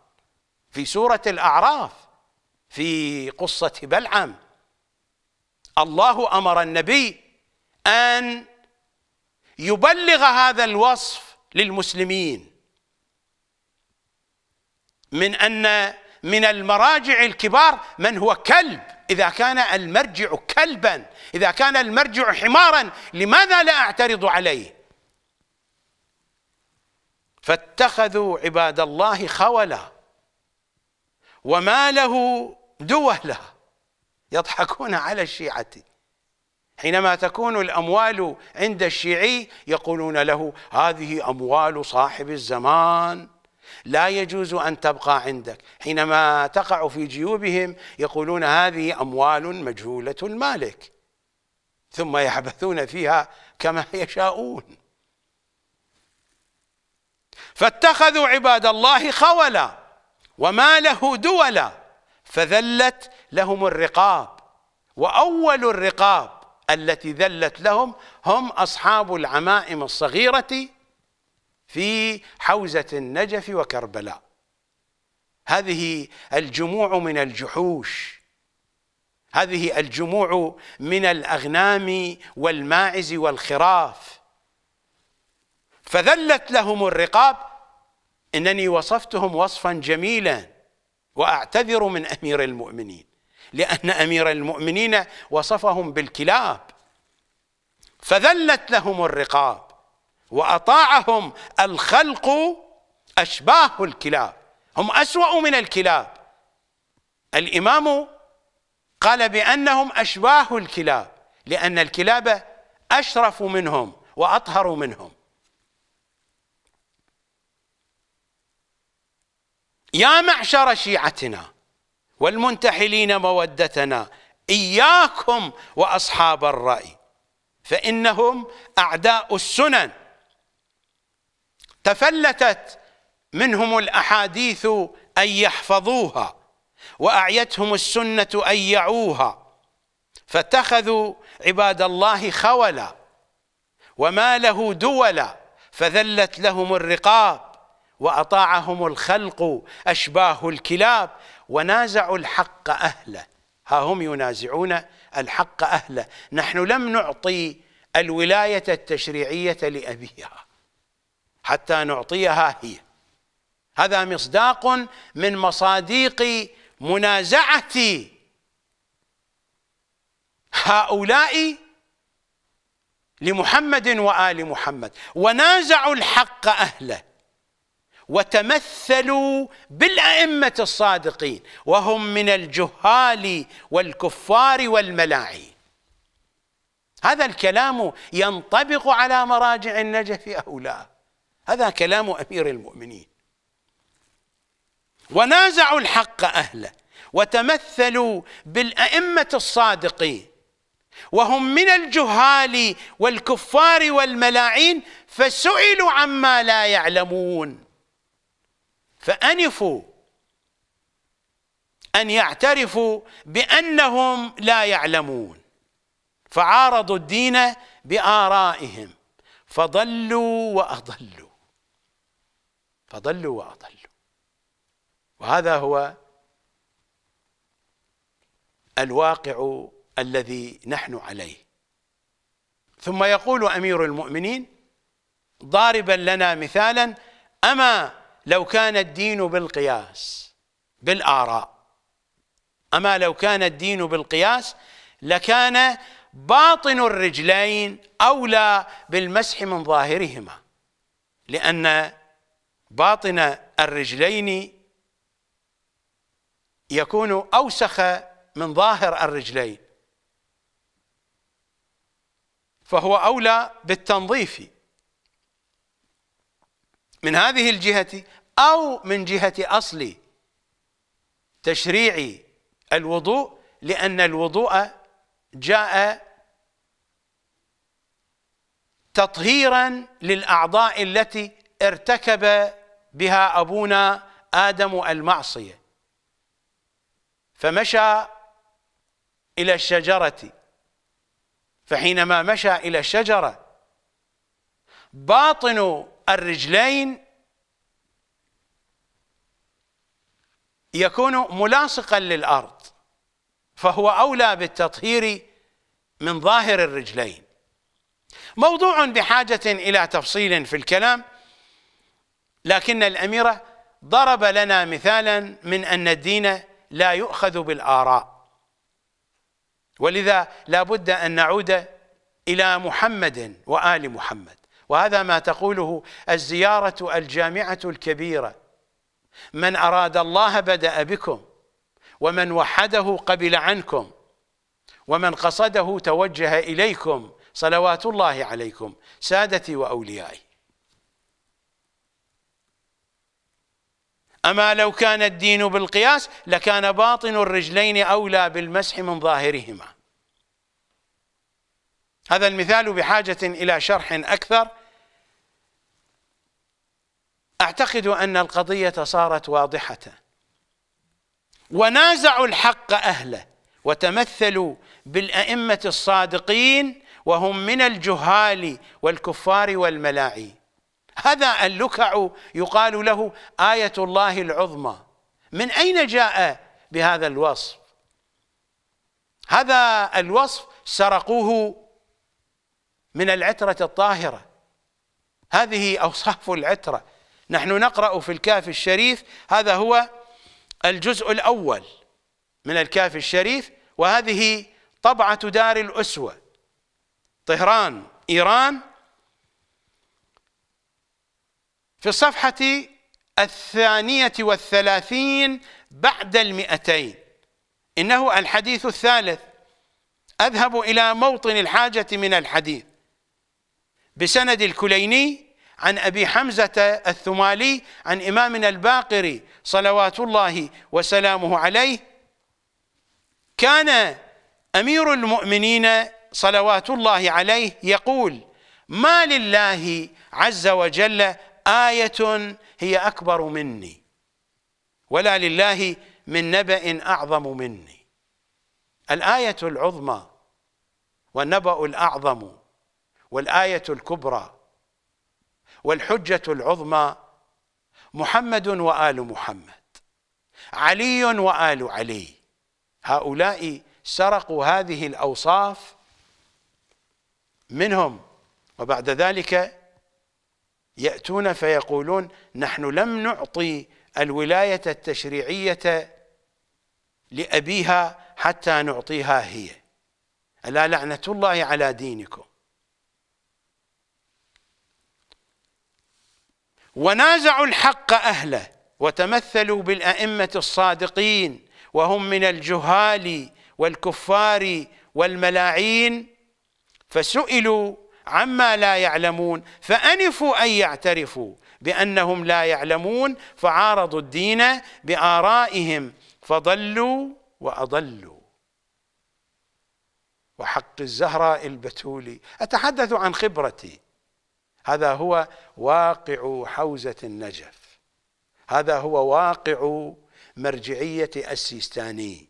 في سورة الأعراف في قصة بلعم الله أمر النبي أن يبلغ هذا الوصف للمسلمين من أن من المراجع الكبار من هو كلب إذا كان المرجع كلبا إذا كان المرجع حمارا لماذا لا أعترض عليه فاتخذوا عباد الله خولا وماله دولا يضحكون على الشيعة حينما تكون الأموال عند الشيعي يقولون له هذه أموال صاحب الزمان لا يجوز أن تبقى عندك حينما تقع في جيوبهم يقولون هذه أموال مجهولة المالك ثم يحبثون فيها كما يشاءون فاتخذوا عباد الله خولا وما له دولا فذلت لهم الرقاب وأول الرقاب التي ذلت لهم هم أصحاب العمائم الصغيرة في حوزة النجف وكربلاء هذه الجموع من الجحوش هذه الجموع من الأغنام والماعز والخراف فذلت لهم الرقاب إنني وصفتهم وصفا جميلا وأعتذر من أمير المؤمنين لأن أمير المؤمنين وصفهم بالكلاب فذلت لهم الرقاب وأطاعهم الخلق أشباه الكلاب هم أسوأ من الكلاب الإمام قال بأنهم أشباه الكلاب لأن الكلاب أشرف منهم وأطهر منهم يا معشر شيعتنا والمنتحلين مودتنا إياكم وأصحاب الرأي فإنهم أعداء السنن تفلتت منهم الاحاديث ان يحفظوها واعيتهم السنه ان يعوها فاتخذوا عباد الله خولا وما له دولا فذلت لهم الرقاب واطاعهم الخلق اشباه الكلاب ونازعوا الحق اهله ها هم ينازعون الحق اهله نحن لم نعطي الولايه التشريعيه لابيها حتى نعطيها هي هذا مصداق من مصاديق منازعة هؤلاء لمحمد وآل محمد ونازعوا الحق أهله وتمثلوا بالأئمة الصادقين وهم من الجهال والكفار والملاعين هذا الكلام ينطبق على مراجع النجف أو لا هذا كلام أمير المؤمنين ونازعوا الحق أهله وتمثلوا بالأئمة الصادقين وهم من الجهال والكفار والملاعين فسئلوا عما لا يعلمون فأنفوا أن يعترفوا بأنهم لا يعلمون فعارضوا الدين بآرائهم فضلوا وأضلوا فضلوا واضلوا وهذا هو الواقع الذي نحن عليه ثم يقول امير المؤمنين ضاربا لنا مثالا اما لو كان الدين بالقياس بالاراء اما لو كان الدين بالقياس لكان باطن الرجلين اولى بالمسح من ظاهرهما لان باطن الرجلين يكون اوسخ من ظاهر الرجلين فهو اولى بالتنظيف من هذه الجهه او من جهه اصل تشريع الوضوء لان الوضوء جاء تطهيرا للاعضاء التي ارتكب بها أبونا آدم المعصية فمشى إلى الشجرة فحينما مشى إلى الشجرة باطن الرجلين يكون ملاصقا للأرض فهو أولى بالتطهير من ظاهر الرجلين موضوع بحاجة إلى تفصيل في الكلام لكن الأميرة ضرب لنا مثالا من أن الدين لا يؤخذ بالآراء ولذا لا بد أن نعود إلى محمد وآل محمد وهذا ما تقوله الزيارة الجامعة الكبيرة من أراد الله بدأ بكم ومن وحده قبل عنكم ومن قصده توجه إليكم صلوات الله عليكم سادتي وأوليائي أما لو كان الدين بالقياس لكان باطن الرجلين أولى بالمسح من ظاهرهما هذا المثال بحاجة إلى شرح أكثر أعتقد أن القضية صارت واضحة ونازعوا الحق أهله وتمثلوا بالأئمة الصادقين وهم من الجهال والكفار والملاعين هذا اللكع يقال له آية الله العظمى من أين جاء بهذا الوصف هذا الوصف سرقوه من العترة الطاهرة هذه أوصاف العترة نحن نقرأ في الكاف الشريف هذا هو الجزء الأول من الكاف الشريف وهذه طبعة دار الأسوة طهران إيران في الصفحة الثانية والثلاثين بعد المئتين إنه الحديث الثالث أذهب إلى موطن الحاجة من الحديث بسند الكليني عن أبي حمزة الثمالي عن إمامنا الباقري صلوات الله وسلامه عليه كان أمير المؤمنين صلوات الله عليه يقول ما لله عز وجل آية هي أكبر مني ولا لله من نبأ أعظم مني الآية العظمى والنبأ الأعظم والآية الكبرى والحجة العظمى محمد وآل محمد علي وآل علي هؤلاء سرقوا هذه الأوصاف منهم وبعد ذلك يأتون فيقولون نحن لم نعطي الولاية التشريعية لأبيها حتى نعطيها هي ألا لعنة الله على دينكم ونازعوا الحق أهله وتمثلوا بالأئمة الصادقين وهم من الجهال والكفار والملاعين فسئلوا عما لا يعلمون فأنفوا أن يعترفوا بأنهم لا يعلمون فعارضوا الدين بآرائهم فضلوا وأضلوا وحق الزهراء البتولي أتحدث عن خبرتي هذا هو واقع حوزة النجف هذا هو واقع مرجعية السيستاني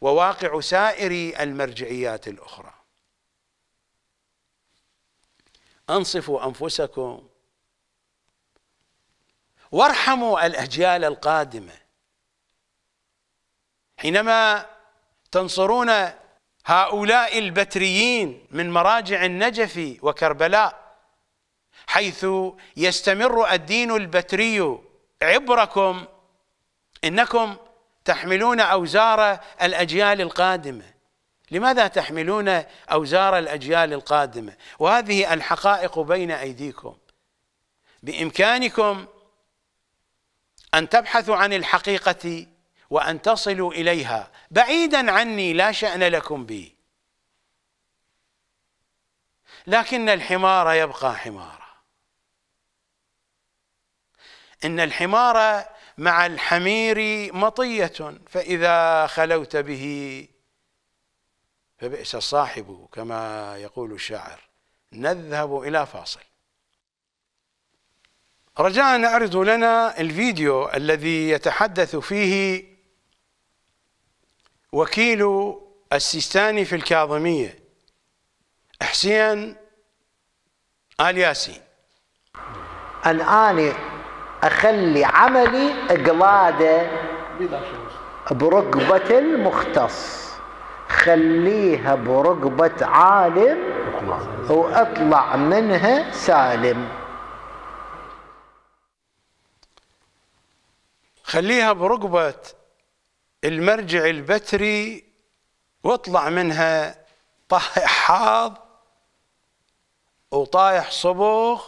وواقع سائر المرجعيات الأخرى أنصفوا أنفسكم وارحموا الأجيال القادمة حينما تنصرون هؤلاء البتريين من مراجع النجف وكربلاء حيث يستمر الدين البتري عبركم انكم تحملون اوزار الاجيال القادمه لماذا تحملون أوزار الأجيال القادمة وهذه الحقائق بين أيديكم بإمكانكم أن تبحثوا عن الحقيقة وأن تصلوا إليها بعيدا عني لا شأن لكم بي لكن الحمار يبقى حمارا إن الحمار مع الحمير مطية فإذا خلوت به فبئس الصاحب كما يقول الشاعر نذهب إلى فاصل رجاء نعرض لنا الفيديو الذي يتحدث فيه وكيل السيستاني في الكاظمية حسين الياسي الآن أخلي عملي قلادة بركبة المختص خليها برقبة عالم واطلع منها سالم خليها برقبة المرجع البتري واطلع منها طايح حاض وطايح صبغ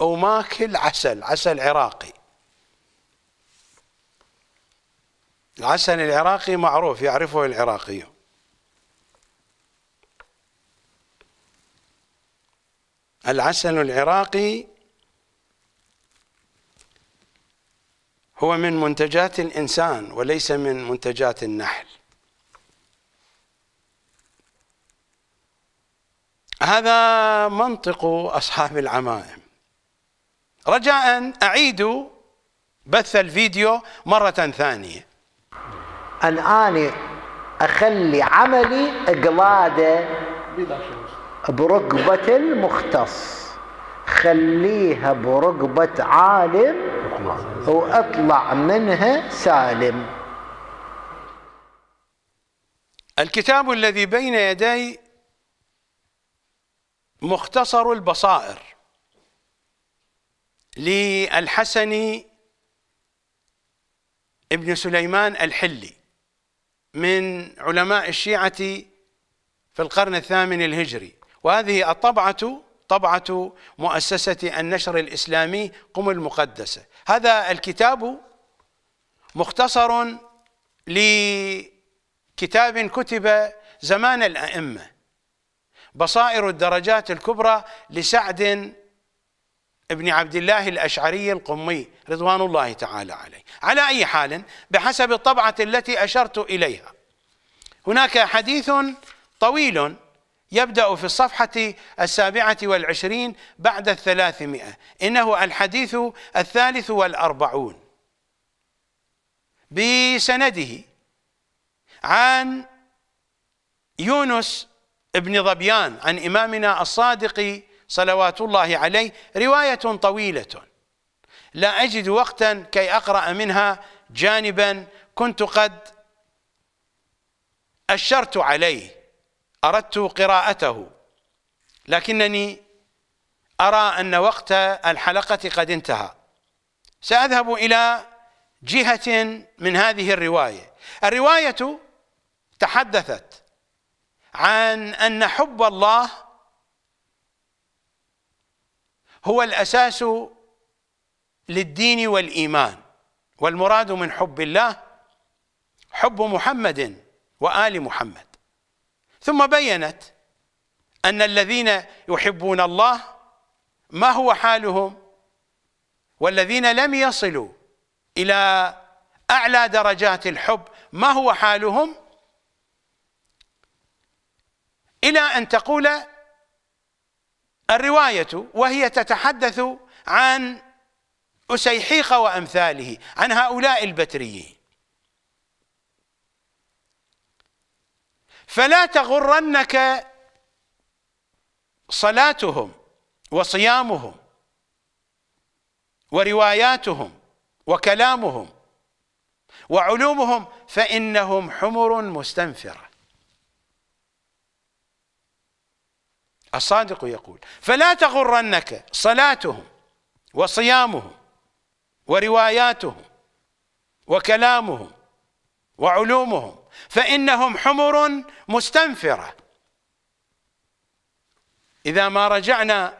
وماكل عسل عسل عراقي العسل العراقي معروف يعرفه العراقي العسل العراقي هو من منتجات الإنسان وليس من منتجات النحل هذا منطق أصحاب العمائم رجاء أعيدوا بث الفيديو مرة ثانية أن أنا أخلي عملي إقلاده بركبة المختص خليها بركبة عالم وأطلع منها سالم الكتاب الذي بين يدي مختصر البصائر للحسن ابن سليمان الحلي من علماء الشيعة في القرن الثامن الهجري وهذه الطبعة طبعة مؤسسة النشر الإسلامي قم المقدسة هذا الكتاب مختصر لكتاب كتب زمان الأئمة بصائر الدرجات الكبرى لسعد ابن عبد الله الأشعري القمي رضوان الله تعالى عليه على أي حال بحسب الطبعة التي أشرت إليها هناك حديث طويل يبدأ في الصفحة السابعة والعشرين بعد الثلاثمائة إنه الحديث الثالث والأربعون بسنده عن يونس بن ظبيان عن إمامنا الصادق صلوات الله عليه رواية طويلة لا أجد وقتا كي أقرأ منها جانبا كنت قد أشرت عليه أردت قراءته لكنني أرى أن وقت الحلقة قد انتهى سأذهب إلى جهة من هذه الرواية الرواية تحدثت عن أن حب الله هو الأساس للدين والإيمان والمراد من حب الله حب محمد وآل محمد ثم بينت أن الذين يحبون الله ما هو حالهم والذين لم يصلوا إلى أعلى درجات الحب ما هو حالهم إلى أن تقول الرواية وهي تتحدث عن أسيحيق وأمثاله عن هؤلاء البتريين فلا تغرنك صلاتهم وصيامهم ورواياتهم وكلامهم وعلومهم فإنهم حمر مستنفرة الصادق يقول فلا تغرنك صلاتهم وصيامهم ورواياتهم وكلامهم وعلومهم فإنهم حمر مستنفرة إذا ما رجعنا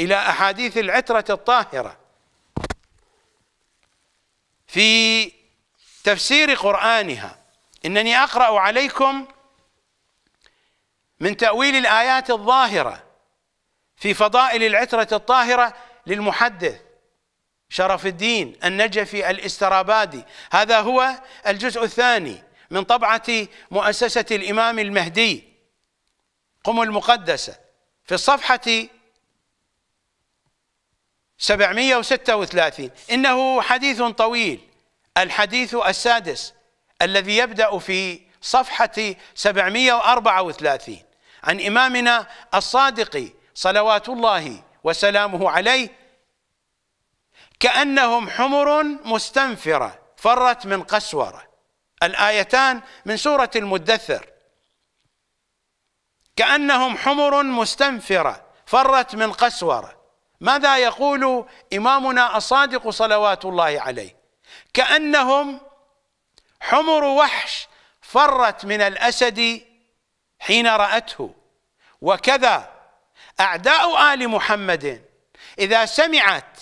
إلى أحاديث العترة الطاهرة في تفسير قرآنها إنني أقرأ عليكم من تأويل الآيات الظاهرة في فضائل العترة الطاهرة للمحدث شرف الدين النجفي الاسترابادي هذا هو الجزء الثاني من طبعة مؤسسة الإمام المهدي قم المقدسة في الصفحة 736 إنه حديث طويل الحديث السادس الذي يبدأ في صفحة 734 عن إمامنا الصادق صلوات الله وسلامه عليه كأنهم حمر مستنفرة فرت من قسورة الآيتان من سورة المدثر كأنهم حمر مستنفرة فرت من قسورة ماذا يقول إمامنا الصادق صلوات الله عليه كأنهم حمر وحش فرت من الأسد حين رأته وكذا أعداء آل محمد إذا سمعت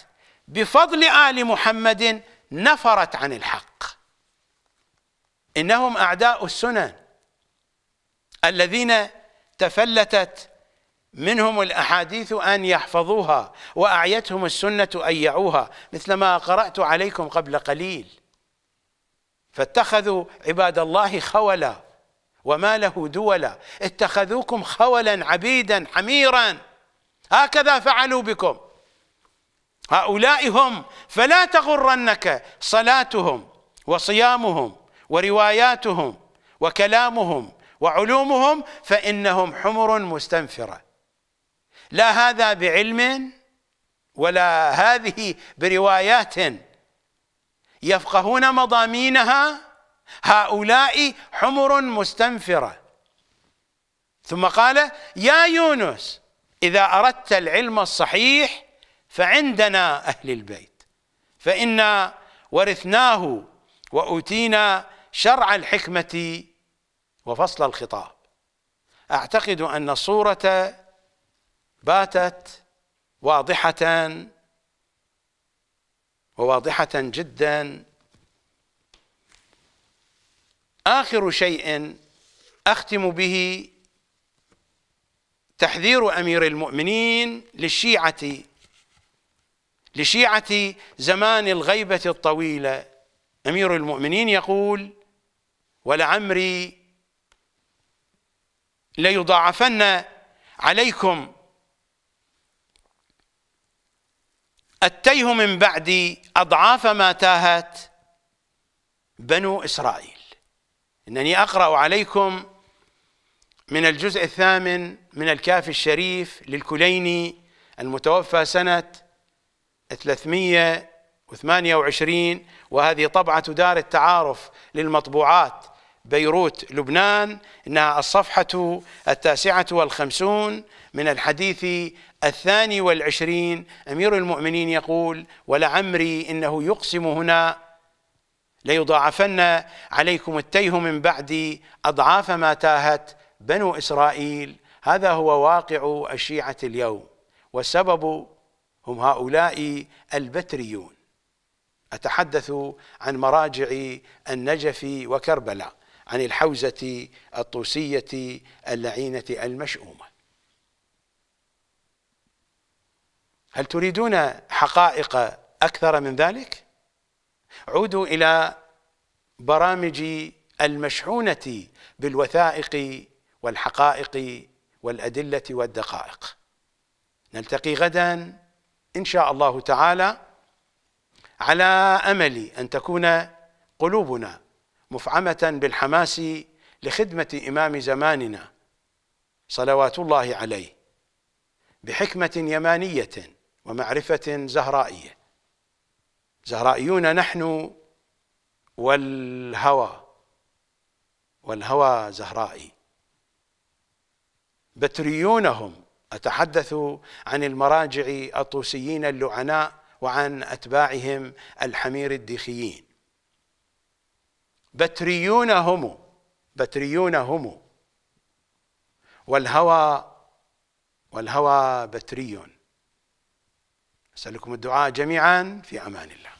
بفضل آل محمد نفرت عن الحق إنهم أعداء السنن الذين تفلتت منهم الأحاديث أن يحفظوها وأعيتهم السنة أن يعوها مثل ما قرأت عليكم قبل قليل فاتخذوا عباد الله خولا وما له دولا اتخذوكم خولا عبيدا حميرا هكذا فعلوا بكم هؤلاء هم فلا تغرنك صلاتهم وصيامهم ورواياتهم وكلامهم وعلومهم فإنهم حمر مستنفرة لا هذا بعلم ولا هذه بروايات يفقهون مضامينها هؤلاء حمر مستنفرة ثم قال يا يونس إذا أردت العلم الصحيح فعندنا أهل البيت فإنا ورثناه وأوتينا شرع الحكمة وفصل الخطاب أعتقد أن الصورة باتت واضحة وواضحة جدا آخر شيء أختم به تحذير أمير المؤمنين للشيعة لشيعة زمان الغيبة الطويلة أمير المؤمنين يقول ولعمري ليضاعفن عليكم التيه من بعدي أضعاف ما تاهت بنو إسرائيل انني اقرا عليكم من الجزء الثامن من الكافي الشريف للكليني المتوفى سنه 328 وهذه طبعه دار التعارف للمطبوعات بيروت لبنان إنها الصفحة التاسعة والخمسون من الحديث الثاني والعشرين أمير المؤمنين يقول ولعمري إنه يقسم هنا ليضاعفن عليكم التيه من بعد أضعاف ما تاهت بنو إسرائيل هذا هو واقع الشيعة اليوم والسبب هم هؤلاء البتريون أتحدث عن مراجع النجف وكربلاء عن الحوزة الطوسية اللعينة المشؤومة هل تريدون حقائق أكثر من ذلك؟ عودوا إلى برامج المشحونة بالوثائق والحقائق والأدلة والدقائق نلتقي غدا إن شاء الله تعالى على أمل أن تكون قلوبنا مفعمة بالحماس لخدمة إمام زماننا صلوات الله عليه بحكمة يمانية ومعرفة زهرائية زهرائيون نحن والهوى والهوى زهرائي بتريونهم أتحدث عن المراجع الطوسيين اللعناء وعن أتباعهم الحمير الديخيين بتريون هم بتريون هم والهوى والهوى بتري أسألكم الدعاء جميعا في أمان الله